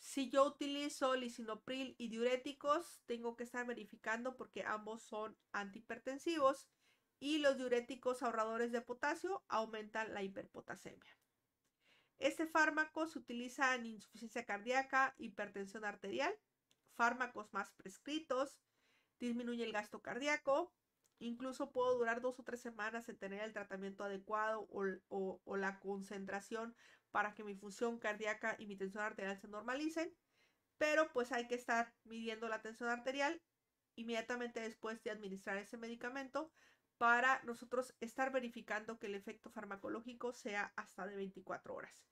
Si yo utilizo lisinopril y diuréticos, tengo que estar verificando porque ambos son antihipertensivos y los diuréticos ahorradores de potasio aumentan la hiperpotasemia. Este fármaco se utiliza en insuficiencia cardíaca, hipertensión arterial, fármacos más prescritos, disminuye el gasto cardíaco, incluso puedo durar dos o tres semanas en tener el tratamiento adecuado o, o la concentración para que mi función cardíaca y mi tensión arterial se normalicen, pero pues hay que estar midiendo la tensión arterial inmediatamente después de administrar ese medicamento para nosotros estar verificando que el efecto farmacológico sea hasta de 24 horas.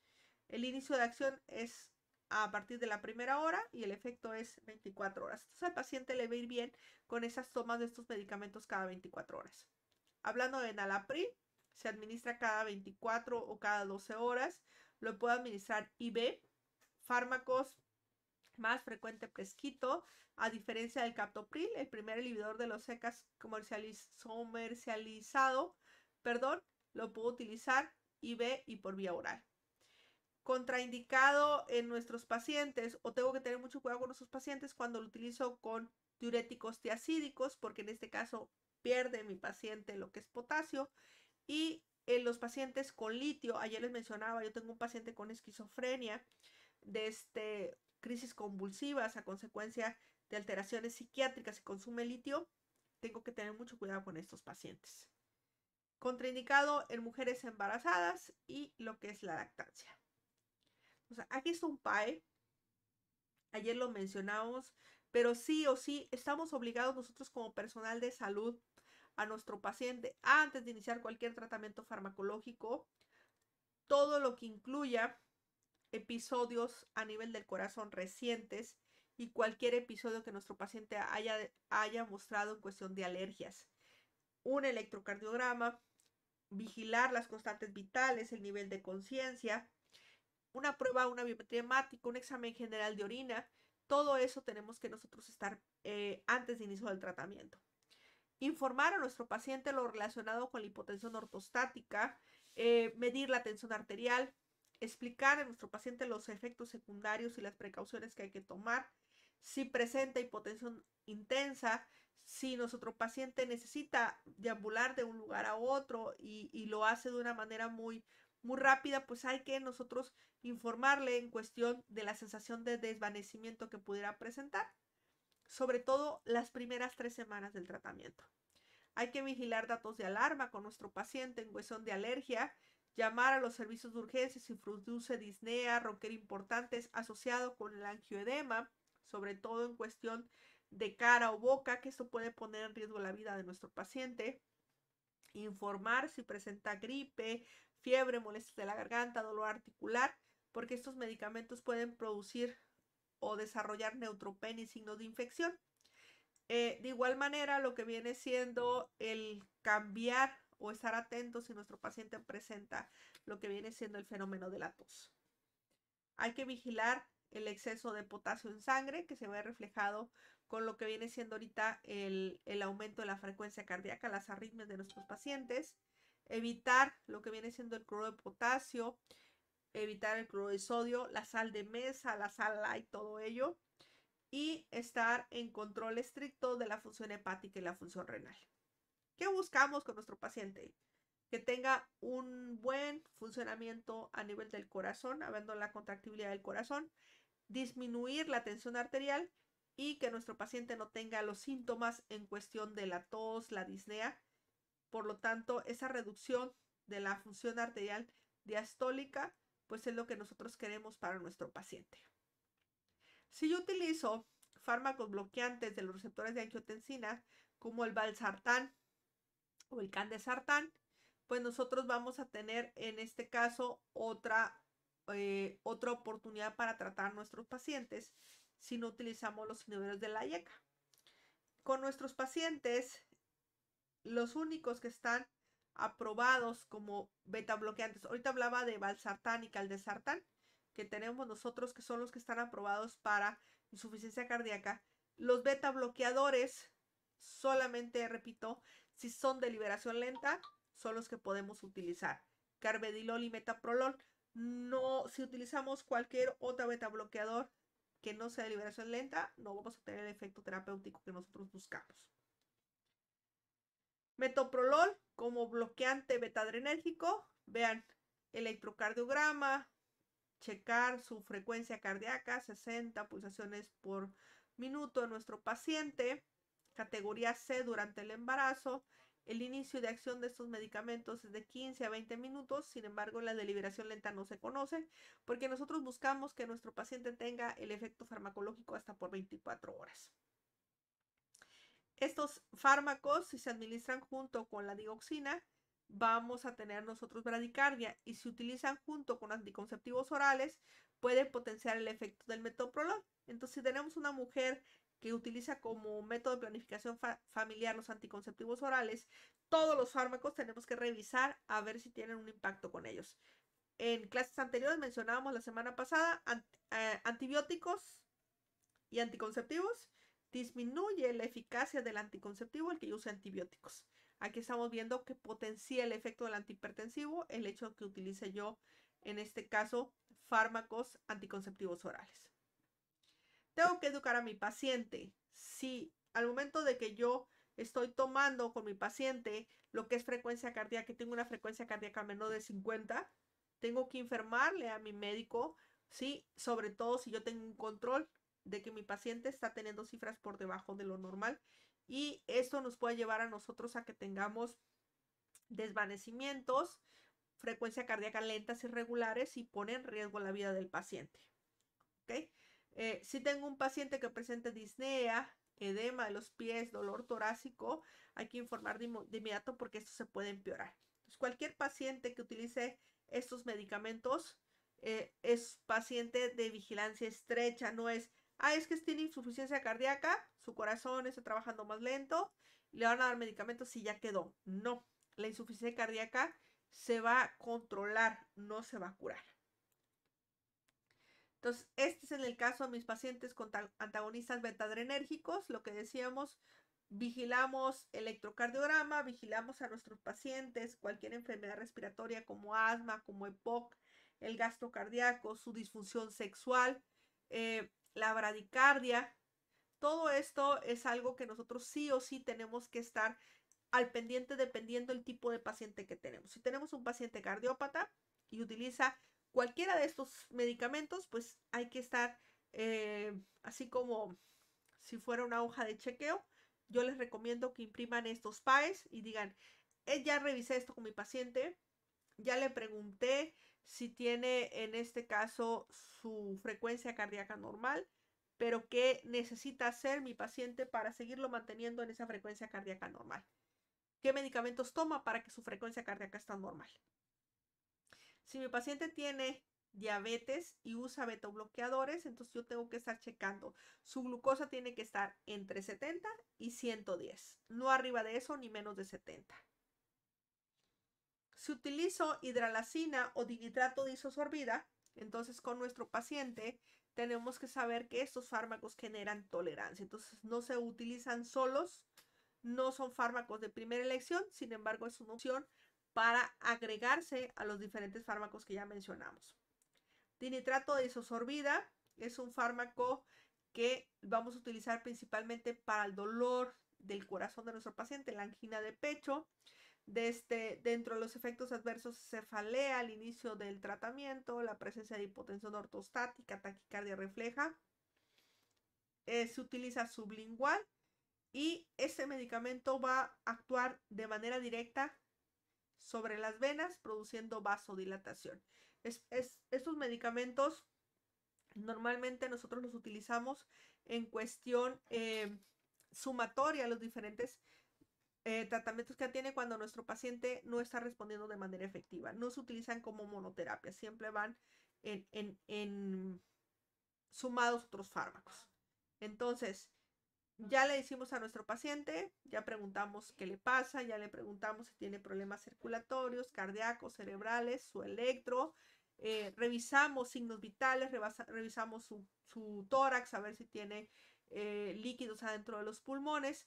El inicio de acción es a partir de la primera hora y el efecto es 24 horas. Entonces al paciente le va a ir bien con esas tomas de estos medicamentos cada 24 horas. Hablando de Nalapri, se administra cada 24 o cada 12 horas. Lo puede administrar ib. fármacos más frecuente fresquito, a diferencia del captopril, el primer inhibidor de los secas comercializado, perdón, lo puedo utilizar IV y por vía oral. Contraindicado en nuestros pacientes, o tengo que tener mucho cuidado con nuestros pacientes cuando lo utilizo con diuréticos tiacídicos, porque en este caso pierde mi paciente lo que es potasio. Y en los pacientes con litio, ayer les mencionaba, yo tengo un paciente con esquizofrenia, de este, crisis convulsivas a consecuencia de alteraciones psiquiátricas y consume litio, tengo que tener mucho cuidado con estos pacientes. Contraindicado en mujeres embarazadas y lo que es la lactancia. O aquí está un PAE. Ayer lo mencionamos, pero sí o sí estamos obligados nosotros como personal de salud a nuestro paciente antes de iniciar cualquier tratamiento farmacológico, todo lo que incluya episodios a nivel del corazón recientes y cualquier episodio que nuestro paciente haya, haya mostrado en cuestión de alergias. Un electrocardiograma, vigilar las constantes vitales, el nivel de conciencia, una prueba, una biometría hemática, un examen general de orina, todo eso tenemos que nosotros estar eh, antes de inicio del tratamiento. Informar a nuestro paciente lo relacionado con la hipotensión ortostática, eh, medir la tensión arterial, explicar a nuestro paciente los efectos secundarios y las precauciones que hay que tomar, si presenta hipotensión intensa, si nuestro paciente necesita deambular de un lugar a otro y, lo hace de una manera muy, muy rápida, pues hay que nosotros informarle en cuestión de la sensación de desvanecimiento que pudiera presentar, sobre todo las primeras tres semanas del tratamiento. Hay que vigilar datos de alarma con nuestro paciente en cuestión de alergia, llamar a los servicios de urgencia si produce disnea, ronquera importantes asociado con el angioedema, sobre todo en cuestión de cara o boca, que esto puede poner en riesgo la vida de nuestro paciente. Informar si presenta gripe, fiebre, molestias de la garganta, dolor articular, porque estos medicamentos pueden producir o desarrollar neutropenia y signos de infección. Eh, de igual manera, lo que viene siendo el cambiar o estar atentos si nuestro paciente presenta lo que viene siendo el fenómeno de la tos. Hay que vigilar el exceso de potasio en sangre que se ve reflejado con lo que viene siendo ahorita el, el aumento de la frecuencia cardíaca, las arritmias de nuestros pacientes. Evitar lo que viene siendo el cloro de potasio, evitar el cloro de sodio, la sal de mesa, la sal light, todo ello. Y estar en control estricto de la función hepática y la función renal. ¿Qué buscamos con nuestro paciente? Que tenga un buen funcionamiento a nivel del corazón, habiendo la contractibilidad del corazón, disminuir la tensión arterial y que nuestro paciente no tenga los síntomas en cuestión de la tos, la disnea. Por lo tanto, esa reducción de la función arterial diastólica, pues es lo que nosotros queremos para nuestro paciente. Si yo utilizo fármacos bloqueantes de los receptores de angiotensina, como el balsartán, o volcán de Sartán, pues nosotros vamos a tener en este caso otra, eh, otra oportunidad para tratar a nuestros pacientes si no utilizamos los inhibidores de la IECA. Con nuestros pacientes, los únicos que están aprobados como beta bloqueantes, ahorita hablaba de valsartán y caldesartán, que tenemos nosotros que son los que están aprobados para insuficiencia cardíaca, los beta bloqueadores solamente, repito, si son de liberación lenta, son los que podemos utilizar. Carvedilol y metaprolol. No, si utilizamos cualquier otro beta bloqueador que no sea de liberación lenta, no vamos a tener el efecto terapéutico que nosotros buscamos. Metoprolol como bloqueante betadrenérgico. Vean, electrocardiograma, checar su frecuencia cardíaca, 60 pulsaciones por minuto en nuestro paciente. Categoría C durante el embarazo. El inicio de acción de estos medicamentos es de 15 a 20 minutos, sin embargo la deliberación lenta no se conoce porque nosotros buscamos que nuestro paciente tenga el efecto farmacológico hasta por 24 horas. Estos fármacos, si se administran junto con la digoxina, vamos a tener nosotros bradicardia y si utilizan junto con anticonceptivos orales, puede potenciar el efecto del metoprolol. Entonces, si tenemos una mujer que utiliza como método de planificación familiar los anticonceptivos orales, todos los fármacos tenemos que revisar a ver si tienen un impacto con ellos. En clases anteriores mencionábamos la semana pasada eh, antibióticos y anticonceptivos. Disminuye la eficacia del anticonceptivo el que use antibióticos. Aquí estamos viendo que potencia el efecto del antihipertensivo el hecho que utilice yo, en este caso, fármacos anticonceptivos orales. Tengo que educar a mi paciente. Si al momento de que yo estoy tomando con mi paciente lo que es frecuencia cardíaca, que tengo una frecuencia cardíaca menor de 50, tengo que enfermarle a mi médico, ¿sí? Sobre todo si yo tengo un control de que mi paciente está teniendo cifras por debajo de lo normal y esto nos puede llevar a nosotros a que tengamos desvanecimientos, frecuencia cardíaca lentas irregulares y pone en riesgo la vida del paciente. ¿Ok? Eh, si tengo un paciente que presente disnea, edema de los pies, dolor torácico, hay que informar de, inmediato porque esto se puede empeorar. cualquier paciente que utilice estos medicamentos eh, es paciente de vigilancia estrecha, no es, ah, es que tiene insuficiencia cardíaca, su corazón está trabajando más lento, le van a dar medicamentos y ya quedó. No, la insuficiencia cardíaca se va a controlar, no se va a curar. Entonces, este es en el caso de mis pacientes con antagonistas beta lo que decíamos, vigilamos electrocardiograma, vigilamos a nuestros pacientes, cualquier enfermedad respiratoria como asma, como EPOC, el gasto cardíaco, su disfunción sexual, eh, la bradicardia. Todo esto es algo que nosotros sí o sí tenemos que estar al pendiente dependiendo el tipo de paciente que tenemos. Si tenemos un paciente cardiópata y utiliza cualquiera de estos medicamentos, pues hay que estar eh, así como si fuera una hoja de chequeo. Yo les recomiendo que impriman estos PAES y digan, eh, ya revisé esto con mi paciente, ya le pregunté si tiene en este caso su frecuencia cardíaca normal, pero qué necesita hacer mi paciente para seguirlo manteniendo en esa frecuencia cardíaca normal. ¿Qué medicamentos toma para que su frecuencia cardíaca está normal? Si mi paciente tiene diabetes y usa beta bloqueadores, entonces yo tengo que estar checando. Su glucosa tiene que estar entre 70 y 110, no arriba de eso ni menos de 70. Si utilizo hidralacina o dinitrato de entonces con nuestro paciente tenemos que saber que estos fármacos generan tolerancia, entonces no se utilizan solos, no son fármacos de primera elección, sin embargo es una opción para agregarse a los diferentes fármacos que ya mencionamos. Dinitrato de isosorbida es un fármaco que vamos a utilizar principalmente para el dolor del corazón de nuestro paciente, la angina de pecho. Este, dentro de los efectos adversos, cefalea al inicio del tratamiento, la presencia de hipotensión ortostática, taquicardia refleja. Eh, se utiliza sublingual y este medicamento va a actuar de manera directa sobre las venas, produciendo vasodilatación. Es, estos medicamentos normalmente nosotros los utilizamos en cuestión eh, sumatoria a los diferentes eh, tratamientos que tiene cuando nuestro paciente no está respondiendo de manera efectiva. No se utilizan como monoterapia, siempre van en, sumados otros fármacos. Entonces, ya le decimos a nuestro paciente, ya preguntamos qué le pasa, ya le preguntamos si tiene problemas circulatorios, cardíacos, cerebrales, su electro, eh, revisamos signos vitales, revisamos su, tórax, a ver si tiene eh, líquidos adentro de los pulmones,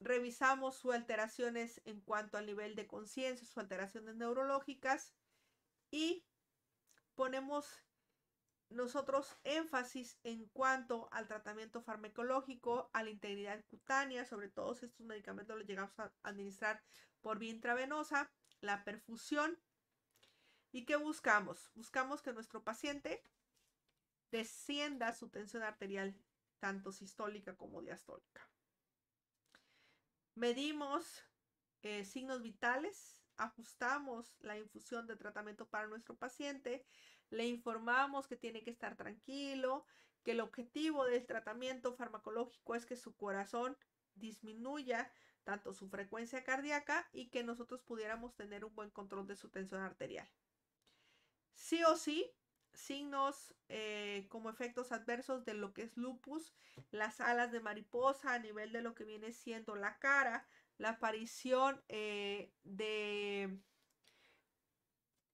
revisamos sus alteraciones en cuanto al nivel de conciencia, sus alteraciones neurológicas y ponemos nosotros énfasis en cuanto al tratamiento farmacológico, a la integridad cutánea, sobre todo si estos medicamentos los llegamos a administrar por vía intravenosa, la perfusión. ¿Y qué buscamos? Buscamos que nuestro paciente descienda su tensión arterial, tanto sistólica como diastólica. Medimos eh, signos vitales, ajustamos la infusión de tratamiento para nuestro paciente, le informamos que tiene que estar tranquilo, que el objetivo del tratamiento farmacológico es que su corazón disminuya tanto su frecuencia cardíaca y que nosotros pudiéramos tener un buen control de su tensión arterial. Sí o sí, signos eh, como efectos adversos de lo que es lupus, las alas de mariposa a nivel de lo que viene siendo la cara, la aparición eh, de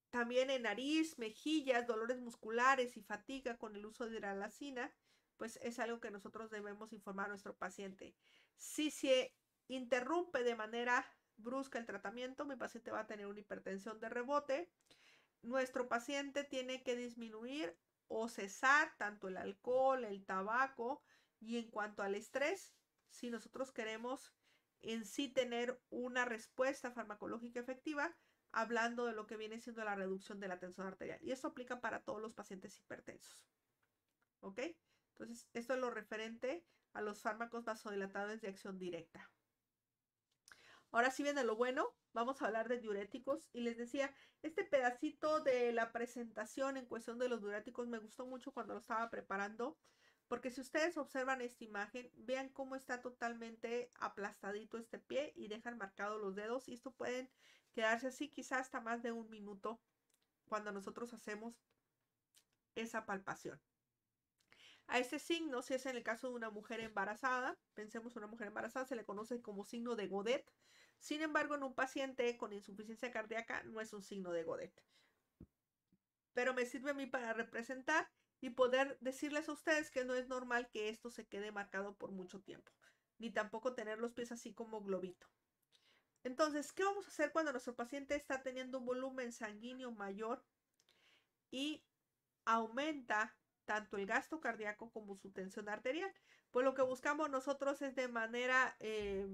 también en nariz, mejillas, dolores musculares y fatiga con el uso de hidralacina, pues es algo que nosotros debemos informar a nuestro paciente. Si se interrumpe de manera brusca el tratamiento, mi paciente va a tener una hipertensión de rebote. Nuestro paciente tiene que disminuir o cesar tanto el alcohol, el tabaco y en cuanto al estrés, si nosotros queremos en sí tener una respuesta farmacológica efectiva, hablando de lo que viene siendo la reducción de la tensión arterial. Y eso aplica para todos los pacientes hipertensos. ¿Ok? Entonces, esto es lo referente a los fármacos vasodilatadores de acción directa. Ahora sí viene lo bueno, vamos a hablar de diuréticos. Y les decía, este pedacito de la presentación en cuestión de los diuréticos me gustó mucho cuando lo estaba preparando porque si ustedes observan esta imagen, vean cómo está totalmente aplastadito este pie y dejan marcados los dedos. Y esto pueden quedarse así quizás hasta más de un minuto cuando nosotros hacemos esa palpación. A este signo, si es en el caso de una mujer embarazada, pensemos una mujer embarazada, se le conoce como signo de Godet. Sin embargo, en un paciente con insuficiencia cardíaca no es un signo de Godet. Pero me sirve a mí para representar y poder decirles a ustedes que no es normal que esto se quede marcado por mucho tiempo, ni tampoco tener los pies así como globito. Entonces, ¿qué vamos a hacer cuando nuestro paciente está teniendo un volumen sanguíneo mayor y aumenta tanto el gasto cardíaco como su tensión arterial? Pues lo que buscamos nosotros es de manera eh,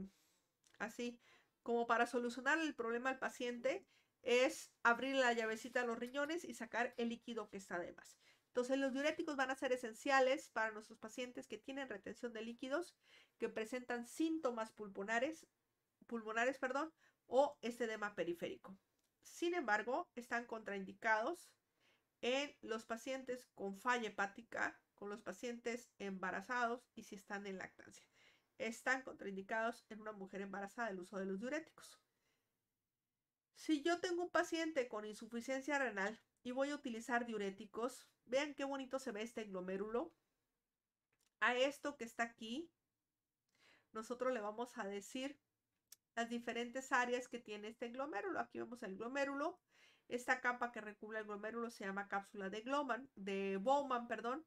así, como para solucionar el problema al paciente, es abrir la llavecita a los riñones y sacar el líquido que está de más. Entonces, los diuréticos van a ser esenciales para nuestros pacientes que tienen retención de líquidos, que presentan síntomas pulmonares, pulmonares perdón, o edema periférico. Sin embargo, están contraindicados en los pacientes con falla hepática, con los pacientes embarazados y si están en lactancia. Están contraindicados en una mujer embarazada el uso de los diuréticos. Si yo tengo un paciente con insuficiencia renal y voy a utilizar diuréticos, Vean qué bonito se ve este glomérulo. A esto que está aquí, nosotros le vamos a decir las diferentes áreas que tiene este glomérulo. Aquí vemos el glomérulo. Esta capa que recubre el glomérulo se llama cápsula de, de Bowman. Perdón.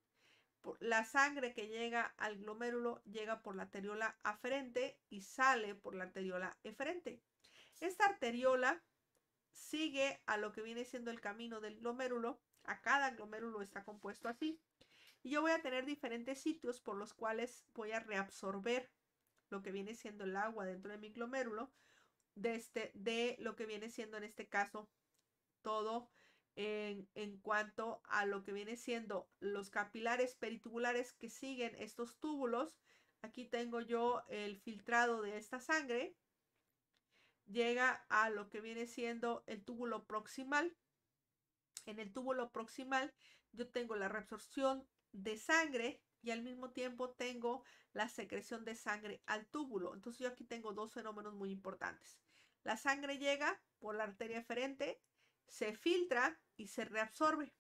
La sangre que llega al glomérulo llega por la arteriola aferente y sale por la arteriola eferente. Esta arteriola sigue a lo que viene siendo el camino del glomérulo a cada glomérulo está compuesto así. Y yo voy a tener diferentes sitios por los cuales voy a reabsorber lo que viene siendo el agua dentro de mi glomérulo, de, este, de lo que viene siendo en este caso todo en, en, cuanto a lo que viene siendo los capilares peritubulares que siguen estos túbulos. Aquí tengo yo el filtrado de esta sangre. Llega a lo que viene siendo el túbulo proximal, en el túbulo proximal yo tengo la reabsorción de sangre y al mismo tiempo tengo la secreción de sangre al túbulo. Entonces yo aquí tengo dos fenómenos muy importantes. La sangre llega por la arteria ferente, se filtra y se reabsorbe.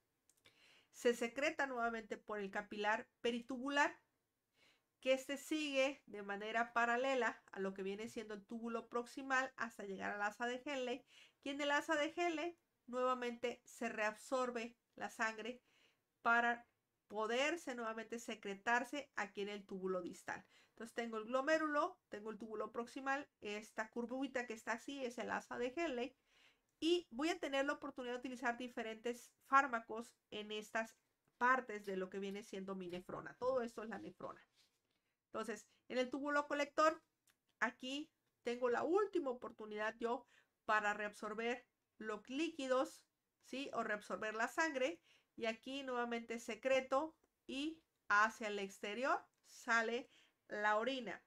Se secreta nuevamente por el capilar peritubular, que este sigue de manera paralela a lo que viene siendo el túbulo proximal hasta llegar al asa de Henle. Y en el asa de Henle nuevamente se reabsorbe la sangre para poderse nuevamente secretarse aquí en el túbulo distal. Entonces tengo el glomérulo, tengo el túbulo proximal, esta curvita que está así es el asa de Henle y voy a tener la oportunidad de utilizar diferentes fármacos en estas partes de lo que viene siendo mi nefrona. Todo esto es la nefrona. Entonces, en el túbulo colector, aquí tengo la última oportunidad yo para reabsorber los líquidos, ¿sí? O reabsorber la sangre. Y aquí nuevamente secreto y hacia el exterior sale la orina.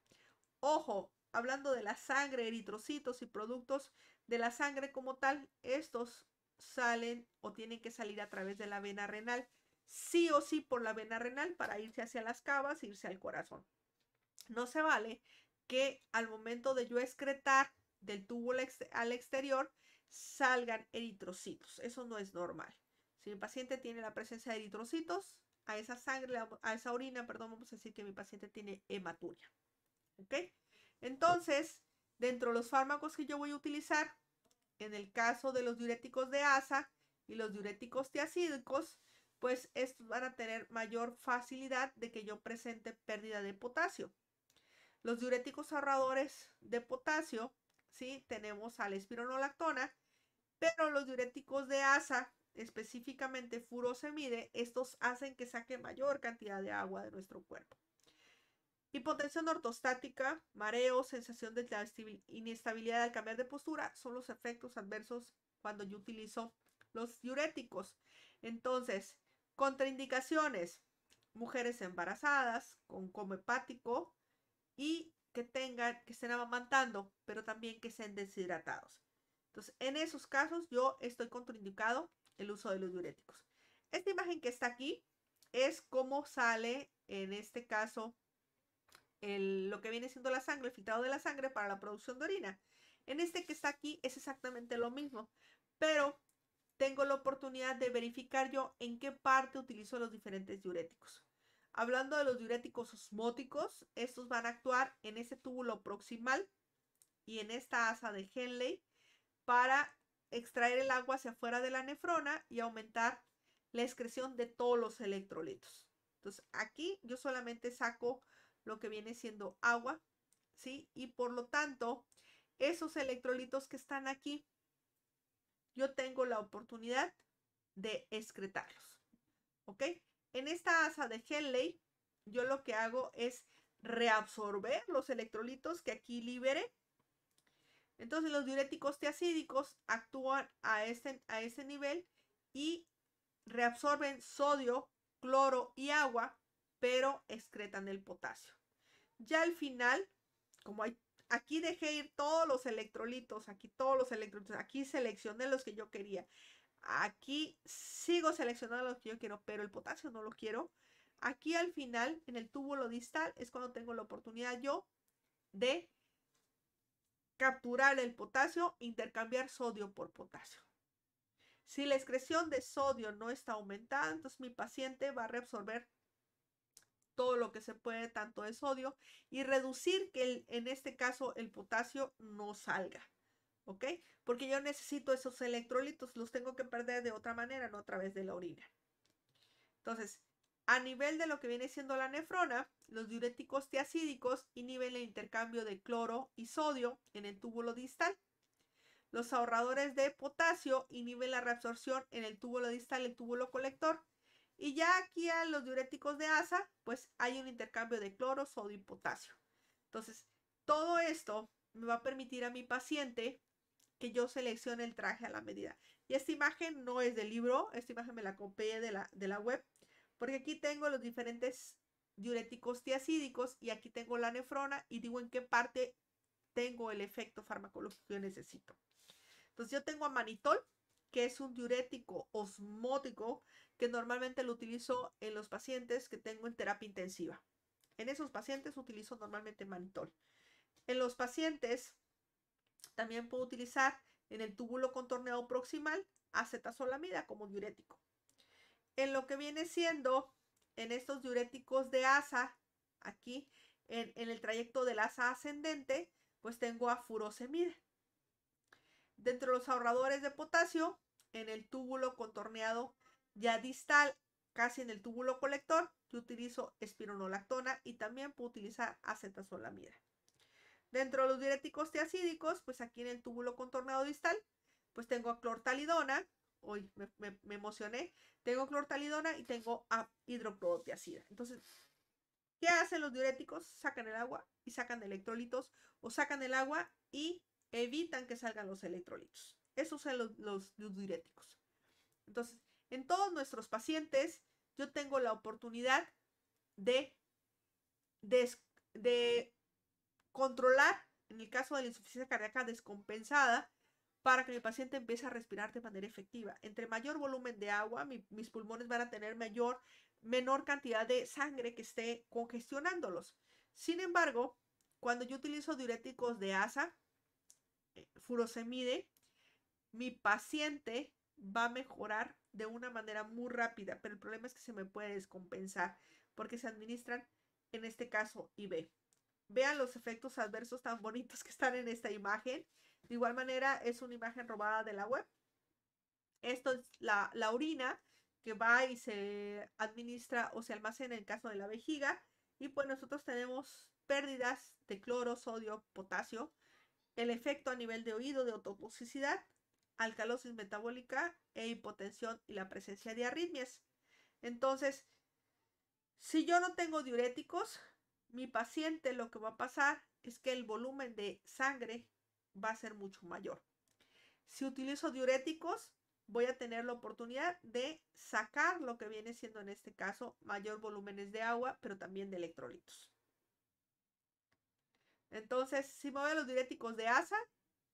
Ojo, hablando de la sangre, eritrocitos y productos de la sangre como tal, estos salen o tienen que salir a través de la vena renal, sí o sí por la vena renal para irse hacia las cavas, irse al corazón. No se vale que al momento de yo excretar del tubo al exterior, salgan eritrocitos. Eso no es normal. Si mi paciente tiene la presencia de eritrocitos, a esa sangre, a esa orina, perdón, vamos a decir que mi paciente tiene hematuria. ¿Ok? Entonces, dentro de los fármacos que yo voy a utilizar, en el caso de los diuréticos de ASA y los diuréticos tiacídicos, pues estos van a tener mayor facilidad de que yo presente pérdida de potasio. Los diuréticos ahorradores de potasio, si Tenemos a la espironolactona pero los diuréticos de asa, específicamente furosemide, estos hacen que saque mayor cantidad de agua de nuestro cuerpo. Hipotensión ortostática, mareo, sensación de inestabilidad al cambiar de postura son los efectos adversos cuando yo utilizo los diuréticos. Entonces, contraindicaciones, mujeres embarazadas con coma hepático y que tengan, que estén amamantando, pero también que estén deshidratados. Entonces, en esos casos yo estoy contraindicado el uso de los diuréticos. Esta imagen que está aquí es cómo sale, en este caso, lo que viene siendo la sangre, el filtrado de la sangre para la producción de orina. En este que está aquí es exactamente lo mismo, pero tengo la oportunidad de verificar yo en qué parte utilizo los diferentes diuréticos. Hablando de los diuréticos osmóticos, estos van a actuar en ese túbulo proximal y en esta asa de Henley para extraer el agua hacia afuera de la nefrona y aumentar la excreción de todos los electrolitos. Entonces aquí yo solamente saco lo que viene siendo agua, ¿sí? Y por lo tanto, esos electrolitos que están aquí, yo tengo la oportunidad de excretarlos, ¿ok? En esta asa de Henley, yo lo que hago es reabsorber los electrolitos que aquí libere. Entonces los diuréticos tiacídicos actúan a ese a nivel y reabsorben sodio, cloro y agua, pero excretan el potasio. Ya al final, como hay, aquí dejé ir todos los electrolitos, aquí todos los electrolitos, aquí seleccioné los que yo quería. Aquí sigo seleccionando los que yo quiero, pero el potasio no lo quiero. Aquí al final, en el túbulo distal, es cuando tengo la oportunidad yo de capturar el potasio, intercambiar sodio por potasio. Si la excreción de sodio no está aumentada, entonces mi paciente va a reabsorber todo lo que se puede, tanto de sodio, y reducir que el, en este caso el potasio no salga. ¿Ok? Porque yo necesito esos electrolitos, los tengo que perder de otra manera, no a través de la orina. Entonces, a nivel de lo que viene siendo la nefrona, los diuréticos tiacídicos inhiben el intercambio de cloro y sodio en el túbulo distal. Los ahorradores de potasio inhiben la reabsorción en el túbulo distal, y el túbulo colector. Y ya aquí a los diuréticos de asa, pues hay un intercambio de cloro, sodio y potasio. Entonces, todo esto me va a permitir a mi paciente que yo seleccione el traje a la medida. Y esta imagen no es del libro, esta imagen me la copié de la, de la web porque aquí tengo los diferentes diuréticos tiacídicos y aquí tengo la nefrona y digo en qué parte tengo el efecto farmacológico que necesito. Entonces yo tengo manitol, que es un diurético osmótico que normalmente lo utilizo en los pacientes que tengo en terapia intensiva. En esos pacientes utilizo normalmente manitol. En los pacientes también puedo utilizar en el túbulo contorneado proximal acetazolamida como diurético en lo que viene siendo en estos diuréticos de asa, aquí en, el trayecto del asa ascendente, pues tengo a furosemida. Dentro de los ahorradores de potasio, en el túbulo contorneado ya distal, casi en el túbulo colector, yo utilizo espironolactona y también puedo utilizar acetazolamida. Dentro de los diuréticos tiacídicos, pues aquí en el túbulo contorneado distal, pues tengo a clortalidona, hoy me, emocioné, tengo clortalidona y tengo hidroclorotiazida. Entonces, ¿qué hacen los diuréticos? Sacan el agua y sacan electrolitos o sacan el agua y evitan que salgan los electrolitos. Esos son los, diuréticos. Entonces, en todos nuestros pacientes, yo tengo la oportunidad de, de controlar, en el caso de la insuficiencia cardíaca descompensada, para que mi paciente empiece a respirar de manera efectiva. Entre mayor volumen de agua, mis pulmones van a tener mayor, menor cantidad de sangre que esté congestionándolos. Sin embargo, cuando yo utilizo diuréticos de asa, eh, furosemide, mi paciente va a mejorar de una manera muy rápida, pero el problema es que se me puede descompensar porque se administran, en este caso, IV. Vean los efectos adversos tan bonitos que están en esta imagen. De igual manera, es una imagen robada de la web. Esto es la, la orina que va y se administra o se almacena en caso de la vejiga. Y pues nosotros tenemos pérdidas de cloro, sodio, potasio, el efecto a nivel de oído de ototoxicidad, alcalosis metabólica e hipotensión y la presencia de arritmias. Entonces, si yo no tengo diuréticos, mi paciente lo que va a pasar es que el volumen de sangre va a ser mucho mayor. Si utilizo diuréticos, voy a tener la oportunidad de sacar lo que viene siendo en este caso mayor volúmenes de agua, pero también de electrolitos. Entonces, si me voy a los diuréticos de ASA,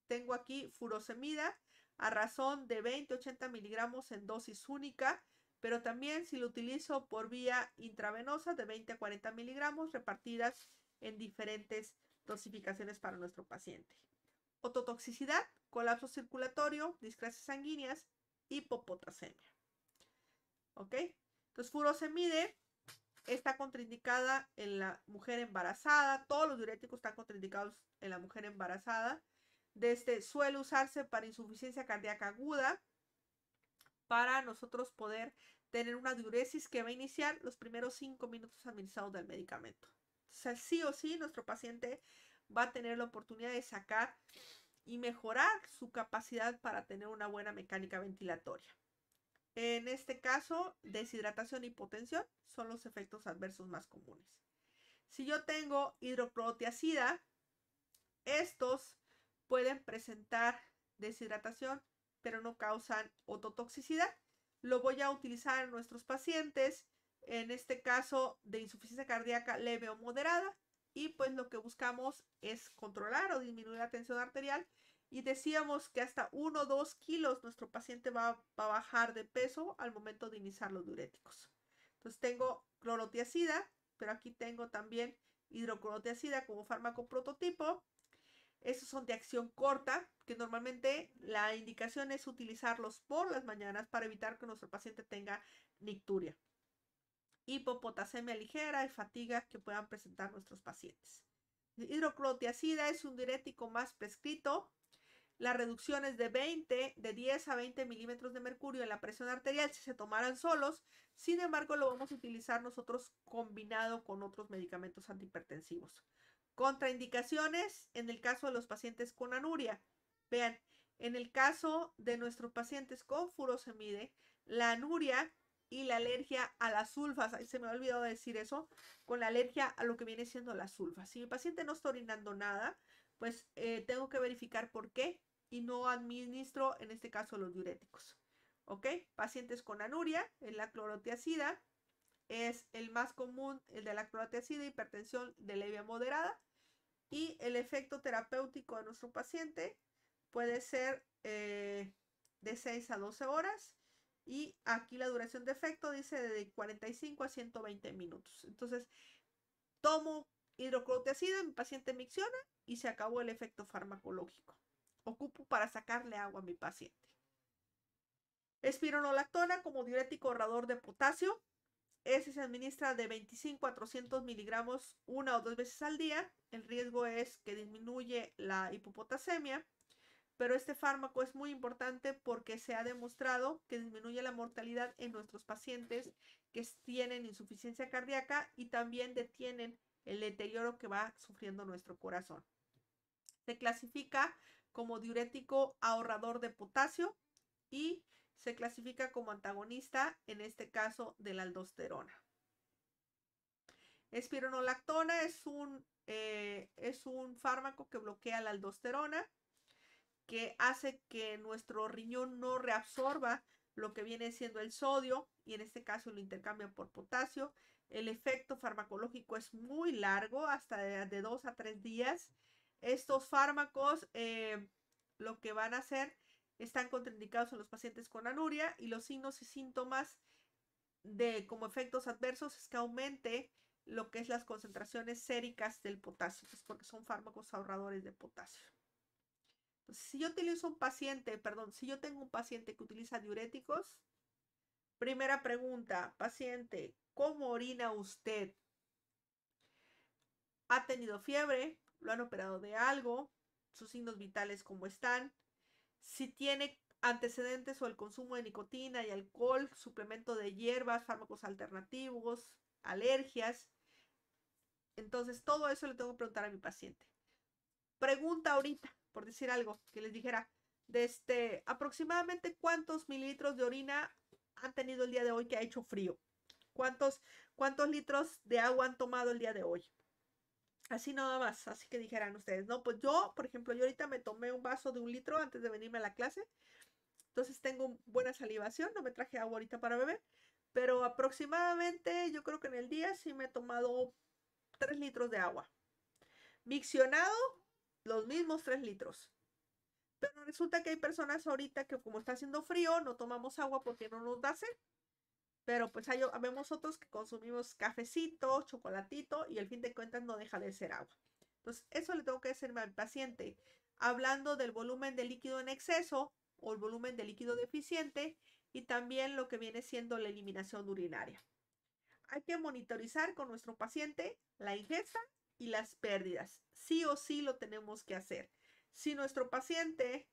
tengo aquí furosemida a razón de 20-80 miligramos en dosis única, pero también si lo utilizo por vía intravenosa de 20 a 40 miligramos repartidas en diferentes dosificaciones para nuestro paciente ototoxicidad, colapso circulatorio, discrasias sanguíneas, hipopotasemia. ¿Ok? Entonces, furosemide está contraindicada en la mujer embarazada, todos los diuréticos están contraindicados en la mujer embarazada. Desde, este, suele usarse para insuficiencia cardíaca aguda, para nosotros poder tener una diuresis que va a iniciar los primeros 5 minutos administrados del medicamento. Entonces sea, sí o sí, nuestro paciente va a tener la oportunidad de sacar y mejorar su capacidad para tener una buena mecánica ventilatoria. En este caso, deshidratación y hipotensión son los efectos adversos más comunes. Si yo tengo hidroprotiacida, estos pueden presentar deshidratación, pero no causan ototoxicidad. Lo voy a utilizar en nuestros pacientes, en este caso de insuficiencia cardíaca leve o moderada, y pues lo que buscamos es controlar o disminuir la tensión arterial y decíamos que hasta 1 o 2 kilos nuestro paciente va, a bajar de peso al momento de iniciar los diuréticos. Entonces tengo clorotiacida pero aquí tengo también hidroclorotiacida como fármaco prototipo. Esos son de acción corta, que normalmente la indicación es utilizarlos por las mañanas para evitar que nuestro paciente tenga nicturia hipopotasemia ligera y fatiga que puedan presentar nuestros pacientes. Hidroclotiacida es un diurético más prescrito. reducción es de 20, de 10 a 20 milímetros de mercurio en la presión arterial si se tomaran solos. Sin embargo, lo vamos a utilizar nosotros combinado con otros medicamentos antihipertensivos. Contraindicaciones en el caso de los pacientes con anuria. Vean, en el caso de nuestros pacientes con furosemide, la anuria y la alergia a las sulfas, se me ha olvidado decir eso, con la alergia a lo que viene siendo las sulfas. Si mi paciente no está orinando nada, pues eh, tengo que verificar por qué y no administro, en este caso, los diuréticos. ¿Ok? Pacientes con anuria, en la clorotiacida, es el más común, el de la clorotiacida, hipertensión de leve a moderada. Y el efecto terapéutico de nuestro paciente puede ser eh, de 6 a 12 horas y aquí la duración de efecto dice de 45 a 120 minutos. Entonces, tomo hidroclorotiazida, mi paciente micciona y se acabó el efecto farmacológico. Ocupo para sacarle agua a mi paciente. Espironolactona como diurético ahorrador de potasio. Ese se administra de 25 a 400 miligramos una o dos veces al día. El riesgo es que disminuye la hipopotasemia pero este fármaco es muy importante porque se ha demostrado que disminuye la mortalidad en nuestros pacientes que tienen insuficiencia cardíaca y también detienen el deterioro que va sufriendo nuestro corazón. Se clasifica como diurético ahorrador de potasio y se clasifica como antagonista, en este caso, de la aldosterona. Espironolactona es un, eh, es un fármaco que bloquea la aldosterona que hace que nuestro riñón no reabsorba lo que viene siendo el sodio y en este caso lo intercambia por potasio. El efecto farmacológico es muy largo, hasta de, dos a tres días. Estos fármacos eh, lo que van a hacer están contraindicados en los pacientes con anuria y los signos y síntomas de como efectos adversos es que aumente lo que es las concentraciones séricas del potasio, pues, porque son fármacos ahorradores de potasio si yo utilizo un paciente, perdón, si yo tengo un paciente que utiliza diuréticos, primera pregunta, paciente, ¿cómo orina usted? ¿Ha tenido fiebre? ¿Lo han operado de algo? ¿Sus signos vitales cómo están? Si tiene antecedentes o el consumo de nicotina y alcohol, suplemento de hierbas, fármacos alternativos, alergias. Entonces, todo eso le tengo que preguntar a mi paciente. Pregunta ahorita, por decir algo, que les dijera, de este, aproximadamente cuántos mililitros de orina han tenido el día de hoy que ha hecho frío. ¿Cuántos, cuántos litros de agua han tomado el día de hoy? Así nada más, así que dijeran ustedes, no, pues yo, por ejemplo, yo ahorita me tomé un vaso de un litro antes de venirme a la clase, entonces tengo buena salivación, no me traje agua ahorita para beber, pero aproximadamente yo creo que en el día sí me he tomado tres litros de agua. Miccionado, los mismos 3 litros. Pero resulta que hay personas ahorita que como está haciendo frío, no tomamos agua porque no nos da sed. Pero pues hay, vemos otros que consumimos cafecito, chocolatito y al fin de cuentas no deja de ser agua. Entonces, eso le tengo que decir al paciente. Hablando del volumen de líquido en exceso o el volumen de líquido deficiente y también lo que viene siendo la eliminación urinaria. Hay que monitorizar con nuestro paciente la ingesta y las pérdidas. Sí o sí lo tenemos que hacer. Si nuestro paciente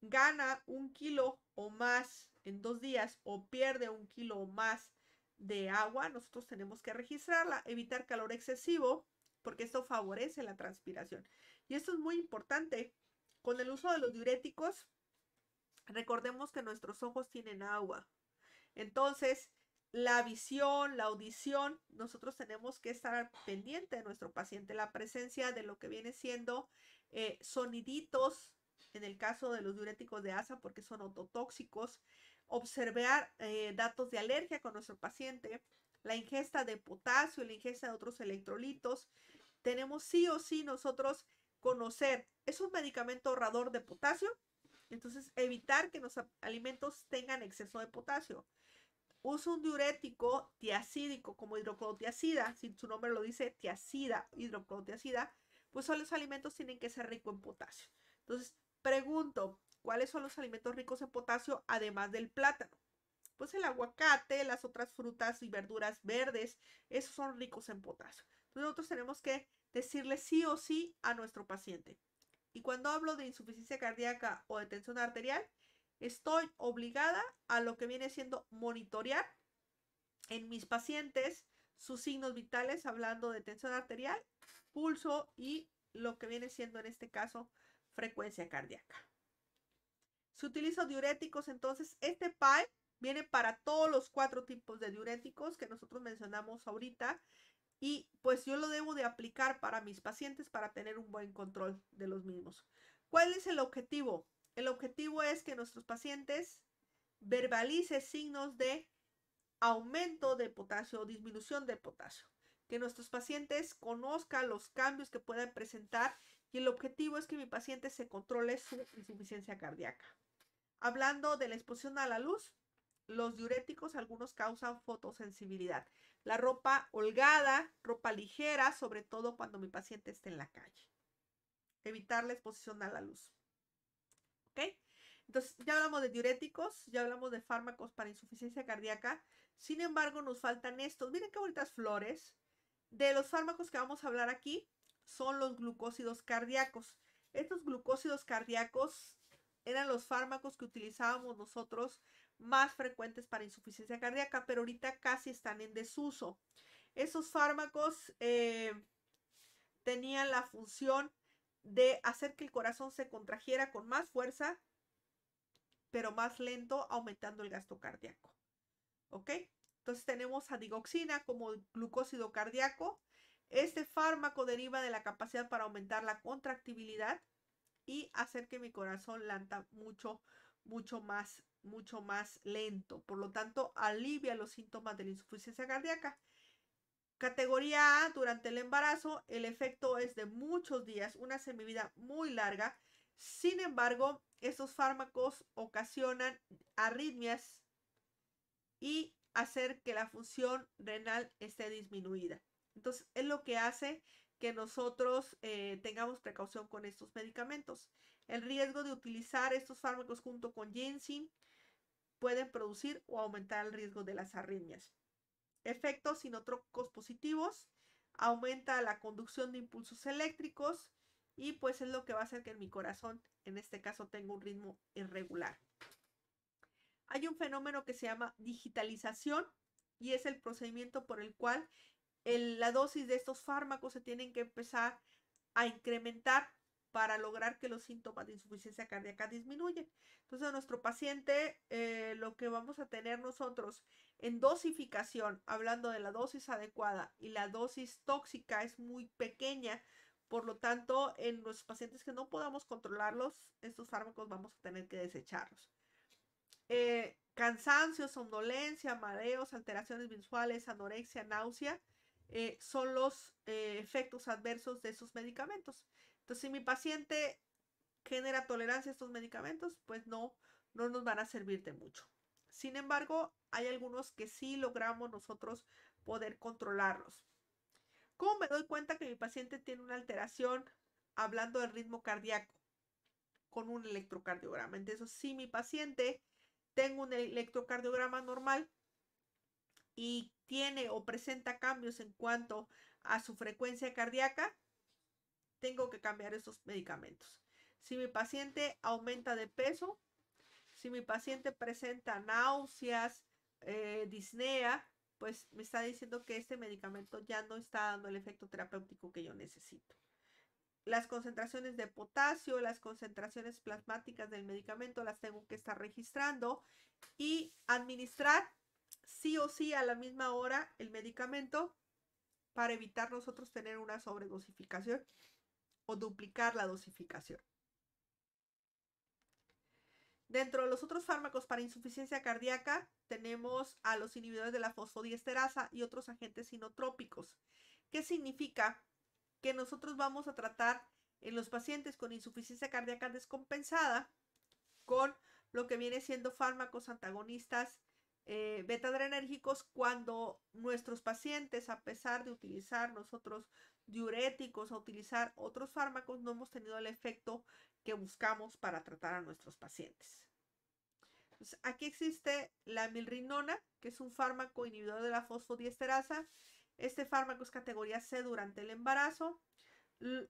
gana un kilo o más en dos días o pierde un kilo o más de agua, nosotros tenemos que registrarla, evitar calor excesivo, porque esto favorece la transpiración. Y esto es muy importante. Con el uso de los diuréticos, recordemos que nuestros ojos tienen agua. Entonces, la visión, la audición, nosotros tenemos que estar pendiente de nuestro paciente, la presencia de lo que viene siendo eh, soniditos, en el caso de los diuréticos de asa, porque son autotóxicos, observar eh, datos de alergia con nuestro paciente, la ingesta de potasio, la ingesta de otros electrolitos. Tenemos sí o sí nosotros conocer, ¿es un medicamento ahorrador de potasio? Entonces, evitar que los alimentos tengan exceso de potasio. Usa un diurético tiacídico como hidroclorotiacida, si su nombre lo dice, tiacida, hidroclorotiacida, pues son los alimentos tienen que ser ricos en potasio. Entonces, pregunto, ¿cuáles son los alimentos ricos en potasio además del plátano? Pues el aguacate, las otras frutas y verduras verdes, esos son ricos en potasio. Entonces, nosotros tenemos que decirle sí o sí a nuestro paciente. Y cuando hablo de insuficiencia cardíaca o de tensión arterial, estoy obligada a lo que viene siendo monitorear en mis pacientes sus signos vitales, hablando de tensión arterial, pulso y lo que viene siendo en este caso frecuencia cardíaca. Si utilizo diuréticos, entonces este PAI viene para todos los cuatro tipos de diuréticos que nosotros mencionamos ahorita y pues yo lo debo de aplicar para mis pacientes para tener un buen control de los mismos. ¿Cuál es el objetivo? El objetivo es que nuestros pacientes verbalice signos de aumento de potasio o disminución de potasio, que nuestros pacientes conozcan los cambios que puedan presentar y el objetivo es que mi paciente se controle su insuficiencia cardíaca. Hablando de la exposición a la luz, los diuréticos algunos causan fotosensibilidad. La ropa holgada, ropa ligera, sobre todo cuando mi paciente esté en la calle. Evitar la exposición a la luz. Entonces, ya hablamos de diuréticos, ya hablamos de fármacos para insuficiencia cardíaca. Sin embargo, nos faltan estos. Miren qué bonitas flores. De los fármacos que vamos a hablar aquí son los glucósidos cardíacos. Estos glucósidos cardíacos eran los fármacos que utilizábamos nosotros más frecuentes para insuficiencia cardíaca, pero ahorita casi están en desuso. Esos fármacos eh, tenían la función de hacer que el corazón se contrajera con más fuerza, pero más lento, aumentando el gasto cardíaco. ¿Ok? Entonces tenemos a digoxina como glucósido cardíaco. Este fármaco deriva de la capacidad para aumentar la contractibilidad y hacer que mi corazón lanta mucho, mucho más, mucho más lento. Por lo tanto, alivia los síntomas de la insuficiencia cardíaca. Categoría A, durante el embarazo, el efecto es de muchos días, una semivida muy larga. Sin embargo, estos fármacos ocasionan arritmias y hacer que la función renal esté disminuida. Entonces, es lo que hace que nosotros eh, tengamos precaución con estos medicamentos. El riesgo de utilizar estos fármacos junto con ginseng pueden producir o aumentar el riesgo de las arritmias efectos sinotrópicos positivos, aumenta la conducción de impulsos eléctricos y pues es lo que va a hacer que en mi corazón, en este caso, tenga un ritmo irregular. Hay un fenómeno que se llama digitalización y es el procedimiento por el cual la dosis de estos fármacos se tienen que empezar a incrementar para lograr que los síntomas de insuficiencia cardíaca disminuyan. Entonces, nuestro paciente, eh, lo que vamos a tener nosotros en dosificación, hablando de la dosis adecuada y la dosis tóxica es muy pequeña, por lo tanto, en los pacientes que no podamos controlarlos, estos fármacos vamos a tener que desecharlos. Eh, cansancio, somnolencia, mareos, alteraciones visuales, anorexia, náusea, eh, son los efectos adversos de esos medicamentos. Entonces, si mi paciente genera tolerancia a estos medicamentos, pues no, no nos van a servir de mucho. Sin embargo, hay algunos que sí logramos nosotros poder controlarlos. ¿Cómo me doy cuenta que mi paciente tiene una alteración hablando del ritmo cardíaco? Con un electrocardiograma. Entonces, si mi paciente tengo un electrocardiograma normal y tiene o presenta cambios en cuanto a su frecuencia cardíaca, tengo que cambiar esos medicamentos. Si mi paciente aumenta de peso, si mi paciente presenta náuseas, eh, disnea, pues me está diciendo que este medicamento ya no está dando el efecto terapéutico que yo necesito. Las concentraciones de potasio, las concentraciones plasmáticas del medicamento las tengo que estar registrando y administrar sí o sí a la misma hora el medicamento para evitar nosotros tener una sobredosificación o duplicar la dosificación. Dentro de los otros fármacos para insuficiencia cardíaca tenemos a los inhibidores de la fosfodiesterasa y otros agentes sinotrópicos. ¿Qué significa? Que nosotros vamos a tratar en los pacientes con insuficiencia cardíaca descompensada con lo que viene siendo fármacos antagonistas eh, beta-adrenérgicos cuando nuestros pacientes, a pesar de utilizar nosotros diuréticos, o utilizar otros fármacos, no hemos tenido el efecto que buscamos para tratar a nuestros pacientes. aquí existe la milrinona, que es un fármaco inhibidor de la fosfodiesterasa. Este fármaco es categoría C durante el embarazo.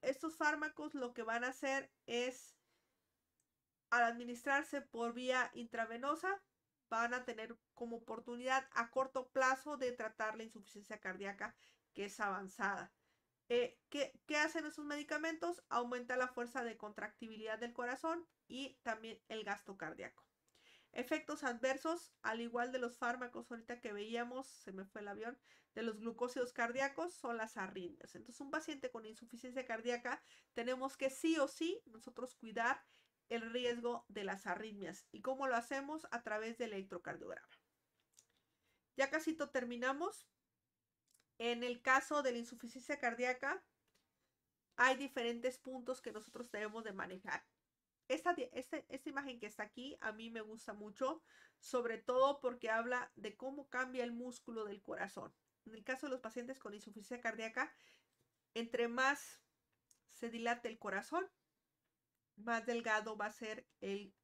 Estos fármacos lo que van a hacer es, al administrarse por vía intravenosa, van a tener como oportunidad a corto plazo de tratar la insuficiencia cardíaca que es avanzada. Eh, ¿qué, hacen esos medicamentos? Aumenta la fuerza de contractibilidad del corazón y también el gasto cardíaco. Efectos adversos, al igual de los fármacos ahorita que veíamos, se me fue el avión, de los glucósidos cardíacos son las arritmias. Entonces, un paciente con insuficiencia cardíaca tenemos que sí o sí nosotros cuidar el riesgo de las arritmias. ¿Y cómo lo hacemos? A través del electrocardiograma. Ya casi terminamos. En el caso de la insuficiencia cardíaca, hay diferentes puntos que nosotros debemos de manejar. Esta, este, esta, imagen que está aquí a mí me gusta mucho, sobre todo porque habla de cómo cambia el músculo del corazón. En el caso de los pacientes con insuficiencia cardíaca, entre más se dilate el corazón, más delgado va a ser el,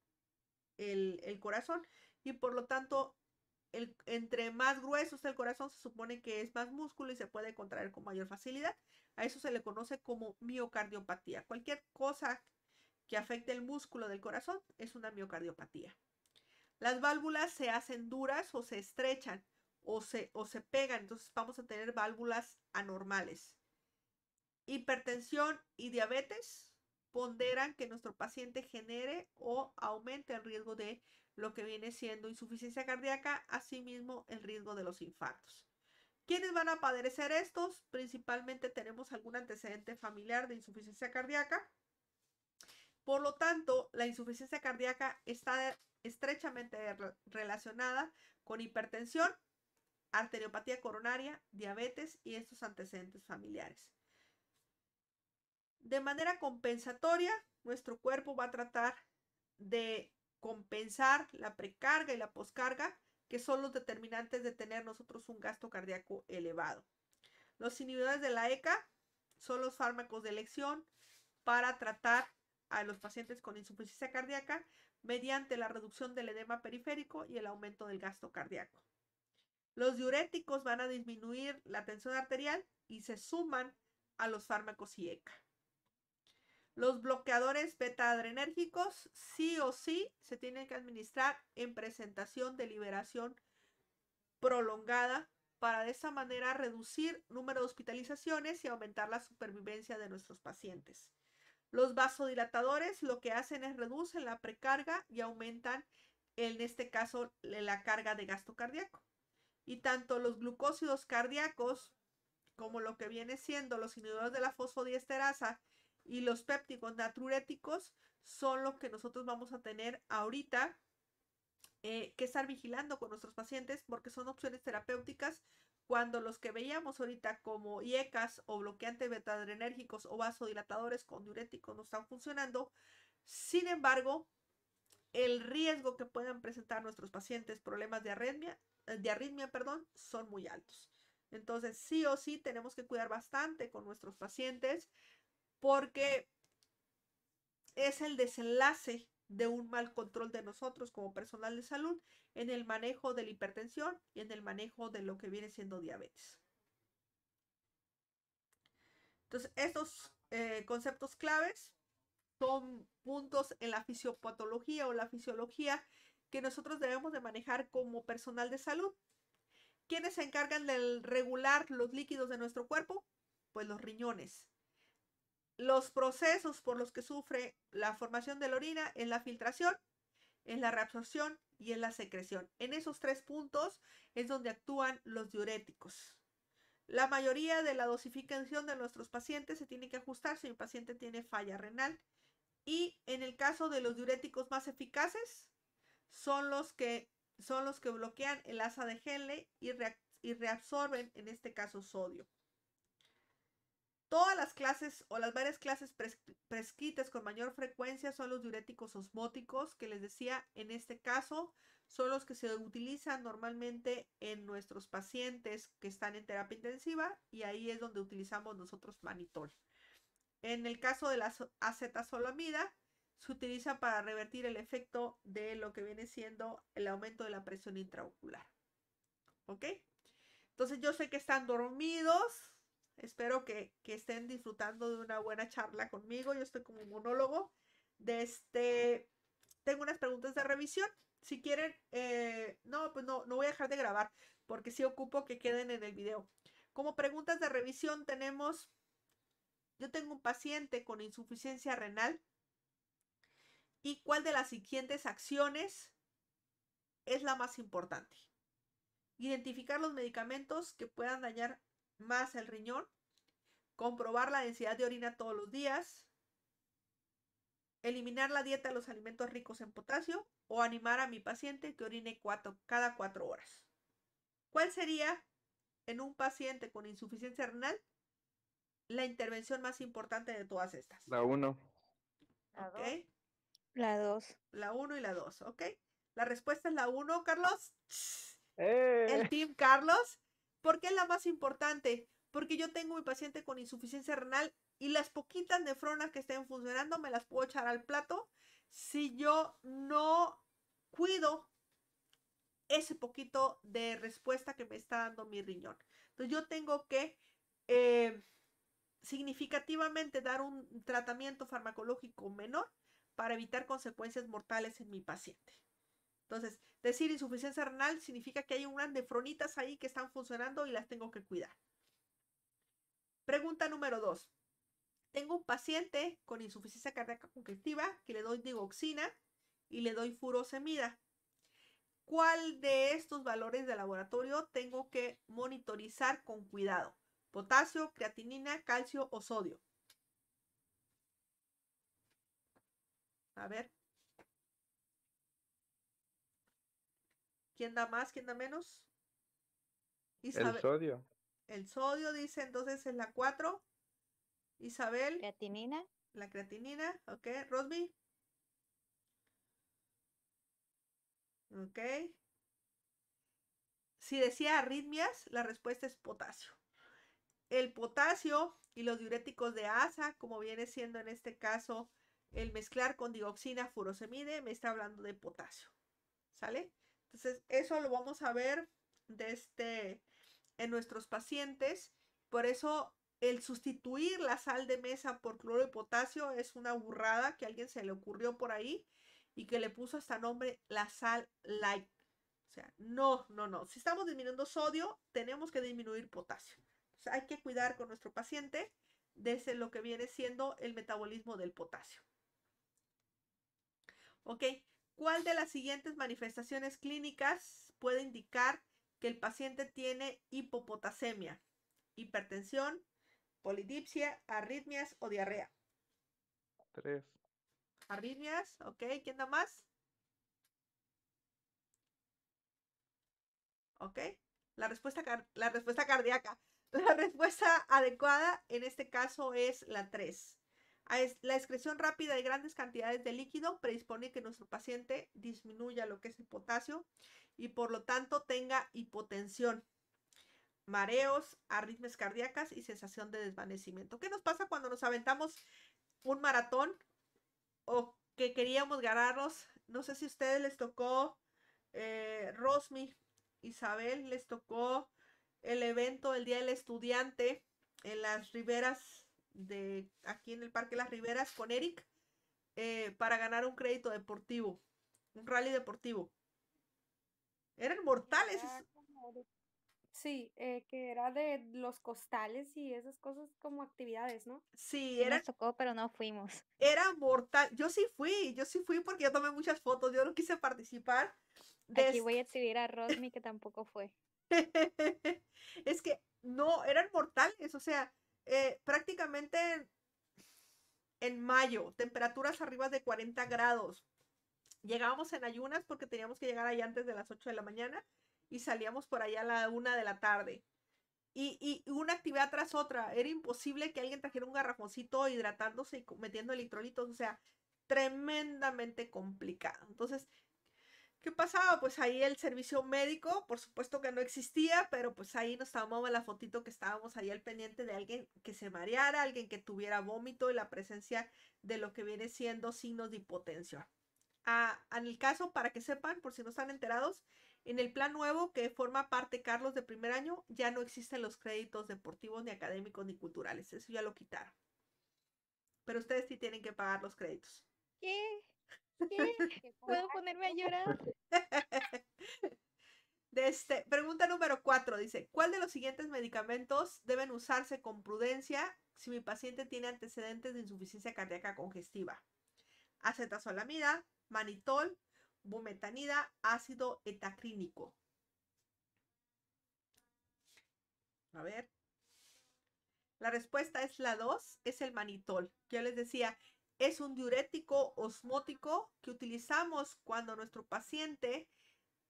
corazón y por lo tanto el, entre más grueso es el corazón se supone que es más músculo y se puede contraer con mayor facilidad. A eso se le conoce como miocardiopatía. Cualquier cosa que afecte el músculo del corazón es una miocardiopatía. Las válvulas se hacen duras o se estrechan o se, o se pegan, entonces vamos a tener válvulas anormales. Hipertensión y diabetes ponderan que nuestro paciente genere o aumente el riesgo de lo que viene siendo insuficiencia cardíaca, asimismo el riesgo de los infartos. ¿Quiénes van a padecer estos? Principalmente tenemos algún antecedente familiar de insuficiencia cardíaca. Por lo tanto, la insuficiencia cardíaca está estrechamente relacionada con hipertensión, arteriopatía coronaria, diabetes y estos antecedentes familiares. De manera compensatoria, nuestro cuerpo va a tratar de compensar la precarga y la poscarga, que son los determinantes de tener nosotros un gasto cardíaco elevado. Los inhibidores de la ECA son los fármacos de elección para tratar a los pacientes con insuficiencia cardíaca mediante la reducción del edema periférico y el aumento del gasto cardíaco. Los diuréticos van a disminuir la tensión arterial y se suman a los fármacos y ECA. Los bloqueadores beta-adrenérgicos sí o sí se tienen que administrar en presentación de liberación prolongada para de esa manera reducir número de hospitalizaciones y aumentar la supervivencia de nuestros pacientes. Los vasodilatadores lo que hacen es reducen la precarga y aumentan, en este caso, la carga de gasto cardíaco. Y tanto los glucósidos cardíacos como lo que viene siendo los inhibidores de la fosfodiesterasa y los pépticos natriuréticos son los que nosotros vamos a tener ahorita eh, que estar vigilando con nuestros pacientes porque son opciones terapéuticas cuando los que veíamos ahorita como IECAS o bloqueantes beta-adrenérgicos o vasodilatadores con diuréticos no están funcionando. Sin embargo, el riesgo que puedan presentar nuestros pacientes problemas de arritmia, de arritmia perdón, son muy altos. Entonces, sí o sí tenemos que cuidar bastante con nuestros pacientes porque es el desenlace de un mal control de nosotros como personal de salud en el manejo de la hipertensión y en el manejo de lo que viene siendo diabetes. Entonces, estos eh, conceptos claves son puntos en la fisiopatología o la fisiología que nosotros debemos de manejar como personal de salud. ¿Quiénes se encargan de regular los líquidos de nuestro cuerpo? Pues los riñones los procesos por los que sufre la formación de la orina es la filtración, en la reabsorción y en la secreción. En esos tres puntos es donde actúan los diuréticos. La mayoría de la dosificación de nuestros pacientes se tiene que ajustar si el paciente tiene falla renal. Y en el caso de los diuréticos más eficaces, son los que, son los que bloquean el asa de Henle y reabsorben, en este caso, sodio. Todas las clases o las varias clases prescritas con mayor frecuencia son los diuréticos osmóticos, que les decía, en este caso son los que se utilizan normalmente en nuestros pacientes que están en terapia intensiva y ahí es donde utilizamos nosotros manitol. En el caso de la acetazolamida, se utiliza para revertir el efecto de lo que viene siendo el aumento de la presión intraocular. ¿Ok? Entonces yo sé que están dormidos, Espero que, estén disfrutando de una buena charla conmigo. Yo estoy como monólogo. De este, tengo unas preguntas de revisión. Si quieren, eh, no, pues no, no voy a dejar de grabar porque sí ocupo que queden en el video. Como preguntas de revisión tenemos, yo tengo un paciente con insuficiencia renal y cuál de las siguientes acciones es la más importante. Identificar los medicamentos que puedan dañar más el riñón, comprobar la densidad de orina todos los días, eliminar la dieta de los alimentos ricos en potasio o animar a mi paciente que orine cada cuatro horas. ¿Cuál sería en un paciente con insuficiencia renal la intervención más importante de todas estas? La 1. La 2. La 1 y la 2, ok. La respuesta es la 1, Carlos. ¡Eh! El team Carlos. ¿Por qué es la más importante? Porque yo tengo mi paciente con insuficiencia renal y las poquitas nefronas que estén funcionando me las puedo echar al plato si yo no cuido ese poquito de respuesta que me está dando mi riñón. Entonces yo tengo que eh, significativamente dar un tratamiento farmacológico menor para evitar consecuencias mortales en mi paciente. Entonces, decir insuficiencia renal significa que hay un gran nefronitas ahí que están funcionando y las tengo que cuidar. Pregunta número dos. Tengo un paciente con insuficiencia cardíaca congestiva que le doy digoxina y le doy furosemida. ¿Cuál de estos valores de laboratorio tengo que monitorizar con cuidado? Potasio, creatinina, calcio o sodio. A ver, ¿Quién da más? ¿Quién da menos? Isabel, el sodio. El sodio, dice, entonces es la 4. Isabel. Creatinina. La creatinina, ok. Rosby. Ok. Si decía arritmias, la respuesta es potasio. El potasio y los diuréticos de asa, como viene siendo en este caso el mezclar con dioxina furosemide, me está hablando de potasio. ¿Sale? Entonces, eso lo vamos a ver de este, en nuestros pacientes. Por eso el sustituir la sal de mesa por cloro y potasio es una burrada que a alguien se le ocurrió por ahí y que le puso hasta nombre la sal light. O sea, no, no, no. Si estamos disminuyendo sodio, tenemos que disminuir potasio. O hay que cuidar con nuestro paciente desde lo que viene siendo el metabolismo del potasio. Ok, ¿Cuál de las siguientes manifestaciones clínicas puede indicar que el paciente tiene hipopotasemia? Hipertensión, polidipsia, arritmias o diarrea. Tres. Arritmias, ok. ¿Quién da más? Ok. La respuesta, la respuesta cardíaca. La respuesta adecuada en este caso es la 3 la excreción rápida de grandes cantidades de líquido predispone que nuestro paciente disminuya lo que es el potasio y por lo tanto tenga hipotensión, mareos, arritmias cardíacas y sensación de desvanecimiento. ¿Qué nos pasa cuando nos aventamos un maratón o que queríamos ganarnos? No sé si a ustedes les tocó eh, Rosmi, Isabel, les tocó el evento del Día del Estudiante en las riberas de aquí en el Parque Las Riberas con Eric eh, para ganar un crédito deportivo, un rally deportivo. Eran mortales. sí, eh, que era de los costales y esas cosas como actividades, ¿no? Sí, era. pero no fuimos. Era mortal. Yo sí fui, yo sí fui porque yo tomé muchas fotos, yo no quise participar. De Aquí voy a exhibir a Rosmi que tampoco fue. es que no, eran mortales, o sea, eh, prácticamente en mayo, temperaturas arriba de 40 grados. Llegábamos en ayunas porque teníamos que llegar allá antes de las 8 de la mañana y salíamos por allá a la 1 de la tarde. Y, y, una actividad tras otra. Era imposible que alguien trajera un garrafoncito hidratándose y metiendo electrolitos. O sea, tremendamente complicado. Entonces, ¿Qué pasaba? Pues ahí el servicio médico, por supuesto que no existía, pero pues ahí nos tomamos la fotito que estábamos ahí al pendiente de alguien que se mareara, alguien que tuviera vómito y la presencia de lo que viene siendo signos de hipotensión. Ah, en el caso, para que sepan, por si no están enterados, en el plan nuevo que forma parte Carlos de primer año, ya no existen los créditos deportivos, ni académicos, ni culturales. Eso ya lo quitaron. Pero ustedes sí tienen que pagar los créditos. ¿Qué? ¿Puedo ponerme a llorar? De este, pregunta número 4 dice, ¿cuál de los siguientes medicamentos deben usarse con prudencia si mi paciente tiene antecedentes de insuficiencia cardíaca congestiva? Acetazolamida, manitol, bumetanida, ácido etacrínico. A ver. La respuesta es la 2, es el manitol. Yo les decía, es un diurético osmótico que utilizamos cuando nuestro paciente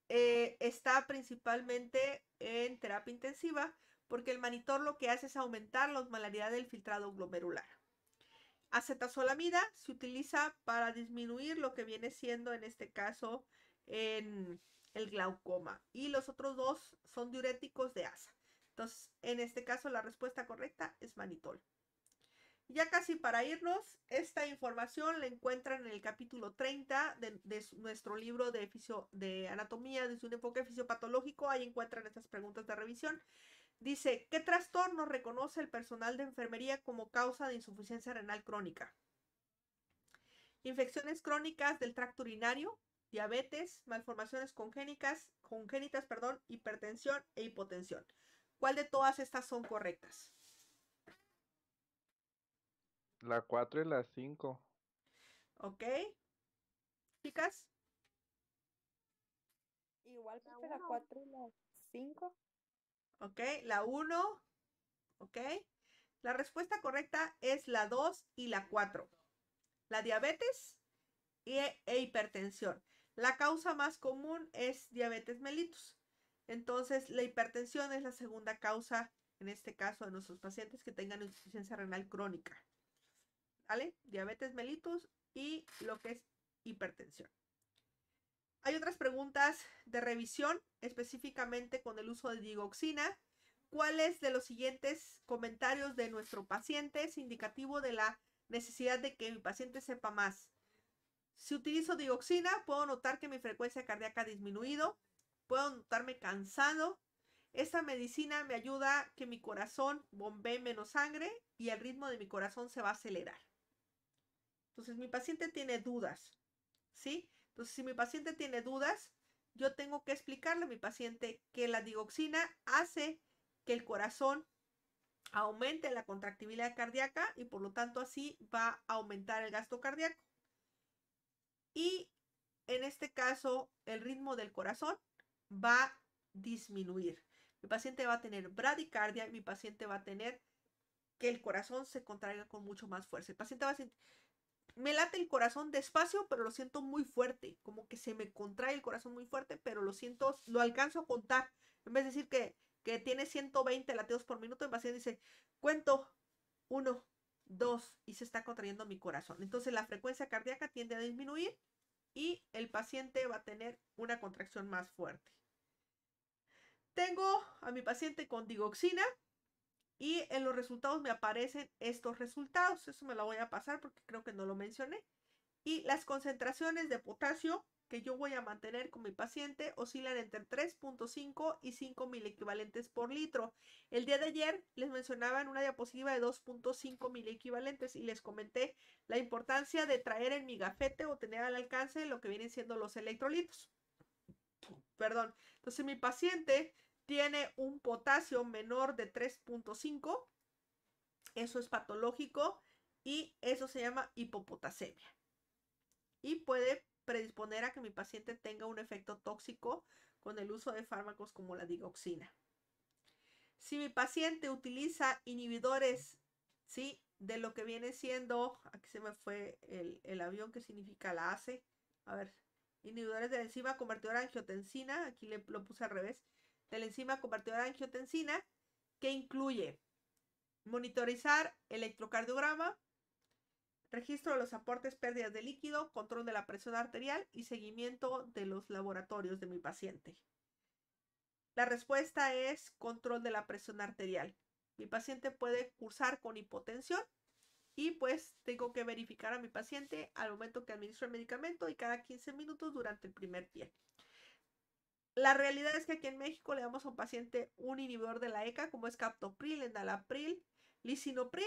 eh, está principalmente en terapia intensiva porque el manitol lo que hace es aumentar la osmolaridad del filtrado glomerular. Acetazolamida se utiliza para disminuir lo que viene siendo en este caso en el glaucoma y los otros dos son diuréticos de asa. Entonces, en este caso la respuesta correcta es manitol. Ya casi para irnos, esta información la encuentran en el capítulo 30 de, nuestro libro de, de anatomía desde un enfoque fisiopatológico. Ahí encuentran estas preguntas de revisión. Dice, ¿qué trastorno reconoce el personal de enfermería como causa de insuficiencia renal crónica? Infecciones crónicas del tracto urinario, diabetes, malformaciones congénicas, congénitas, perdón, hipertensión e hipotensión. ¿Cuál de todas estas son correctas? La 4 y la 5. Ok. Chicas. Igual que la 4 y la 5. Ok, la 1. Ok. La respuesta correcta es la 2 y la 4. La diabetes y, e, e hipertensión. La causa más común es diabetes mellitus. Entonces, la hipertensión es la segunda causa, en este caso, de nuestros pacientes que tengan insuficiencia renal crónica. Diabetes mellitus y lo que es hipertensión. Hay otras preguntas de revisión, específicamente con el uso de digoxina. ¿Cuáles de los siguientes comentarios de nuestro paciente es indicativo de la necesidad de que mi paciente sepa más? Si utilizo digoxina, puedo notar que mi frecuencia cardíaca ha disminuido, puedo notarme cansado. Esta medicina me ayuda a que mi corazón bombee menos sangre y el ritmo de mi corazón se va a acelerar. Entonces, mi paciente tiene dudas, ¿sí? Entonces, si mi paciente tiene dudas, yo tengo que explicarle a mi paciente que la digoxina hace que el corazón aumente la contractibilidad cardíaca y por lo tanto así va a aumentar el gasto cardíaco. Y en este caso, el ritmo del corazón va a disminuir. Mi paciente va a tener bradicardia y mi paciente va a tener que el corazón se contraiga con mucho más fuerza. El paciente va a sentir me late el corazón despacio, pero lo siento muy fuerte, como que se me contrae el corazón muy fuerte, pero lo siento, lo alcanzo a contar. En vez de decir que, tiene 120 latidos por minuto, el paciente dice, cuento uno, dos, y se está contrayendo mi corazón. Entonces la frecuencia cardíaca tiende a disminuir y el paciente va a tener una contracción más fuerte. Tengo a mi paciente con digoxina, y en los resultados me aparecen estos resultados. Eso me lo voy a pasar porque creo que no lo mencioné. Y las concentraciones de potasio que yo voy a mantener con mi paciente oscilan entre 3.5 y 5 mil equivalentes por litro. El día de ayer les mencionaba en una diapositiva de 2.5 mil equivalentes y les comenté la importancia de traer en mi gafete o tener al alcance lo que vienen siendo los electrolitos. Perdón. Entonces mi paciente tiene un potasio menor de 3.5. Eso es patológico y eso se llama hipopotasemia. Y puede predisponer a que mi paciente tenga un efecto tóxico con el uso de fármacos como la digoxina. Si mi paciente utiliza inhibidores, ¿sí? De lo que viene siendo, aquí se me fue el, avión que significa la ACE, a ver, inhibidores de enzima convertidora de angiotensina, aquí le, lo puse al revés, de la enzima convertidora de angiotensina, que incluye monitorizar electrocardiograma, registro de los aportes, pérdidas de líquido, control de la presión arterial y seguimiento de los laboratorios de mi paciente. La respuesta es control de la presión arterial. Mi paciente puede cursar con hipotensión y pues tengo que verificar a mi paciente al momento que administro el medicamento y cada 15 minutos durante el primer día. La realidad es que aquí en México le damos a un paciente un inhibidor de la ECA, como es captopril, Endalapril, lisinopril.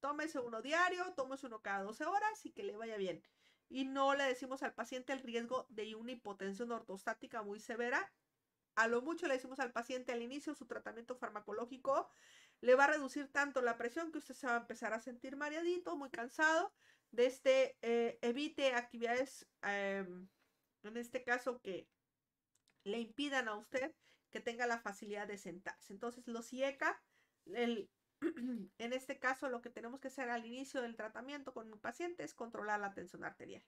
Tómese uno diario, tómese uno cada 12 horas y que le vaya bien. Y no le decimos al paciente el riesgo de una hipotensión ortostática muy severa. A lo mucho le decimos al paciente al inicio su tratamiento farmacológico le va a reducir tanto la presión que usted se va a empezar a sentir mareadito, muy cansado. De este, eh, evite actividades, em, en este caso, que le impidan a usted que tenga la facilidad de sentarse. Entonces, los IECA, el, en este caso, lo que tenemos que hacer al inicio del tratamiento con un paciente es controlar la tensión arterial.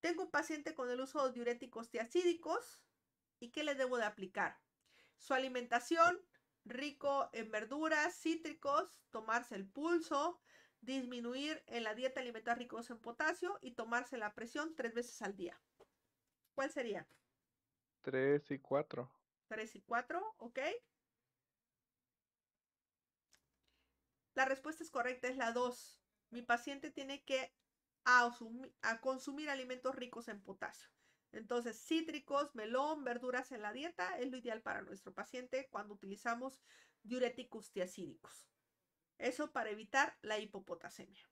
Tengo un paciente con el uso de diuréticos tiacídicos y qué le debo de aplicar. Su alimentación rico en verduras, cítricos, tomarse el pulso, disminuir en la dieta alimentar ricos en potasio y tomarse la presión tres veces al día. ¿Cuál sería? 3 y 4. 3 y 4, ok. La respuesta es correcta, es la 2. Mi paciente tiene que a consumir alimentos ricos en potasio. Entonces, cítricos, melón, verduras en la dieta es lo ideal para nuestro paciente cuando utilizamos diuréticos tiacídicos. Eso para evitar la hipopotasemia.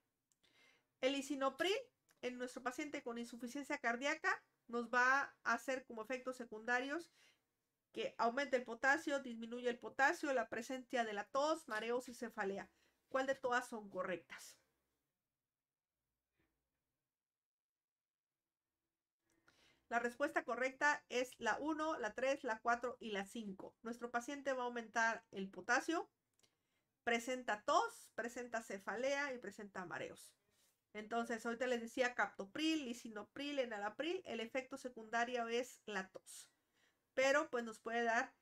El isinopril en nuestro paciente con insuficiencia cardíaca nos va a hacer como efectos secundarios que aumenta el potasio, disminuye el potasio, la presencia de la tos, mareos y cefalea. ¿Cuál de todas son correctas? La respuesta correcta es la 1, la 3, la 4 y la 5. Nuestro paciente va a aumentar el potasio, presenta tos, presenta cefalea y presenta mareos. Entonces, ahorita les decía captopril, lisinopril, enalapril, el efecto secundario es la tos. Pero pues nos puede dar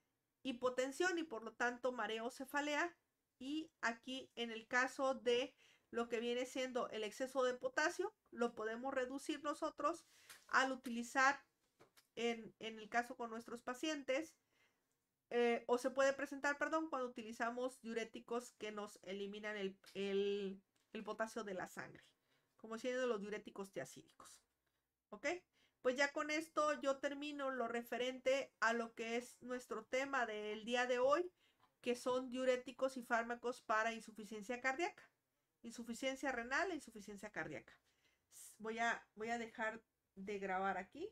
hipotensión y por lo tanto mareo, cefalea. Y aquí en el caso de lo que viene siendo el exceso de potasio, lo podemos reducir nosotros al utilizar, en, el caso con nuestros pacientes, eh, o se puede presentar, perdón, cuando utilizamos diuréticos que nos eliminan el potasio de la sangre como siendo los diuréticos tiacídicos. ¿Ok? Pues ya con esto yo termino lo referente a lo que es nuestro tema del día de hoy, que son diuréticos y fármacos para insuficiencia cardíaca. Insuficiencia renal e insuficiencia cardíaca. Voy a, voy a dejar de grabar aquí.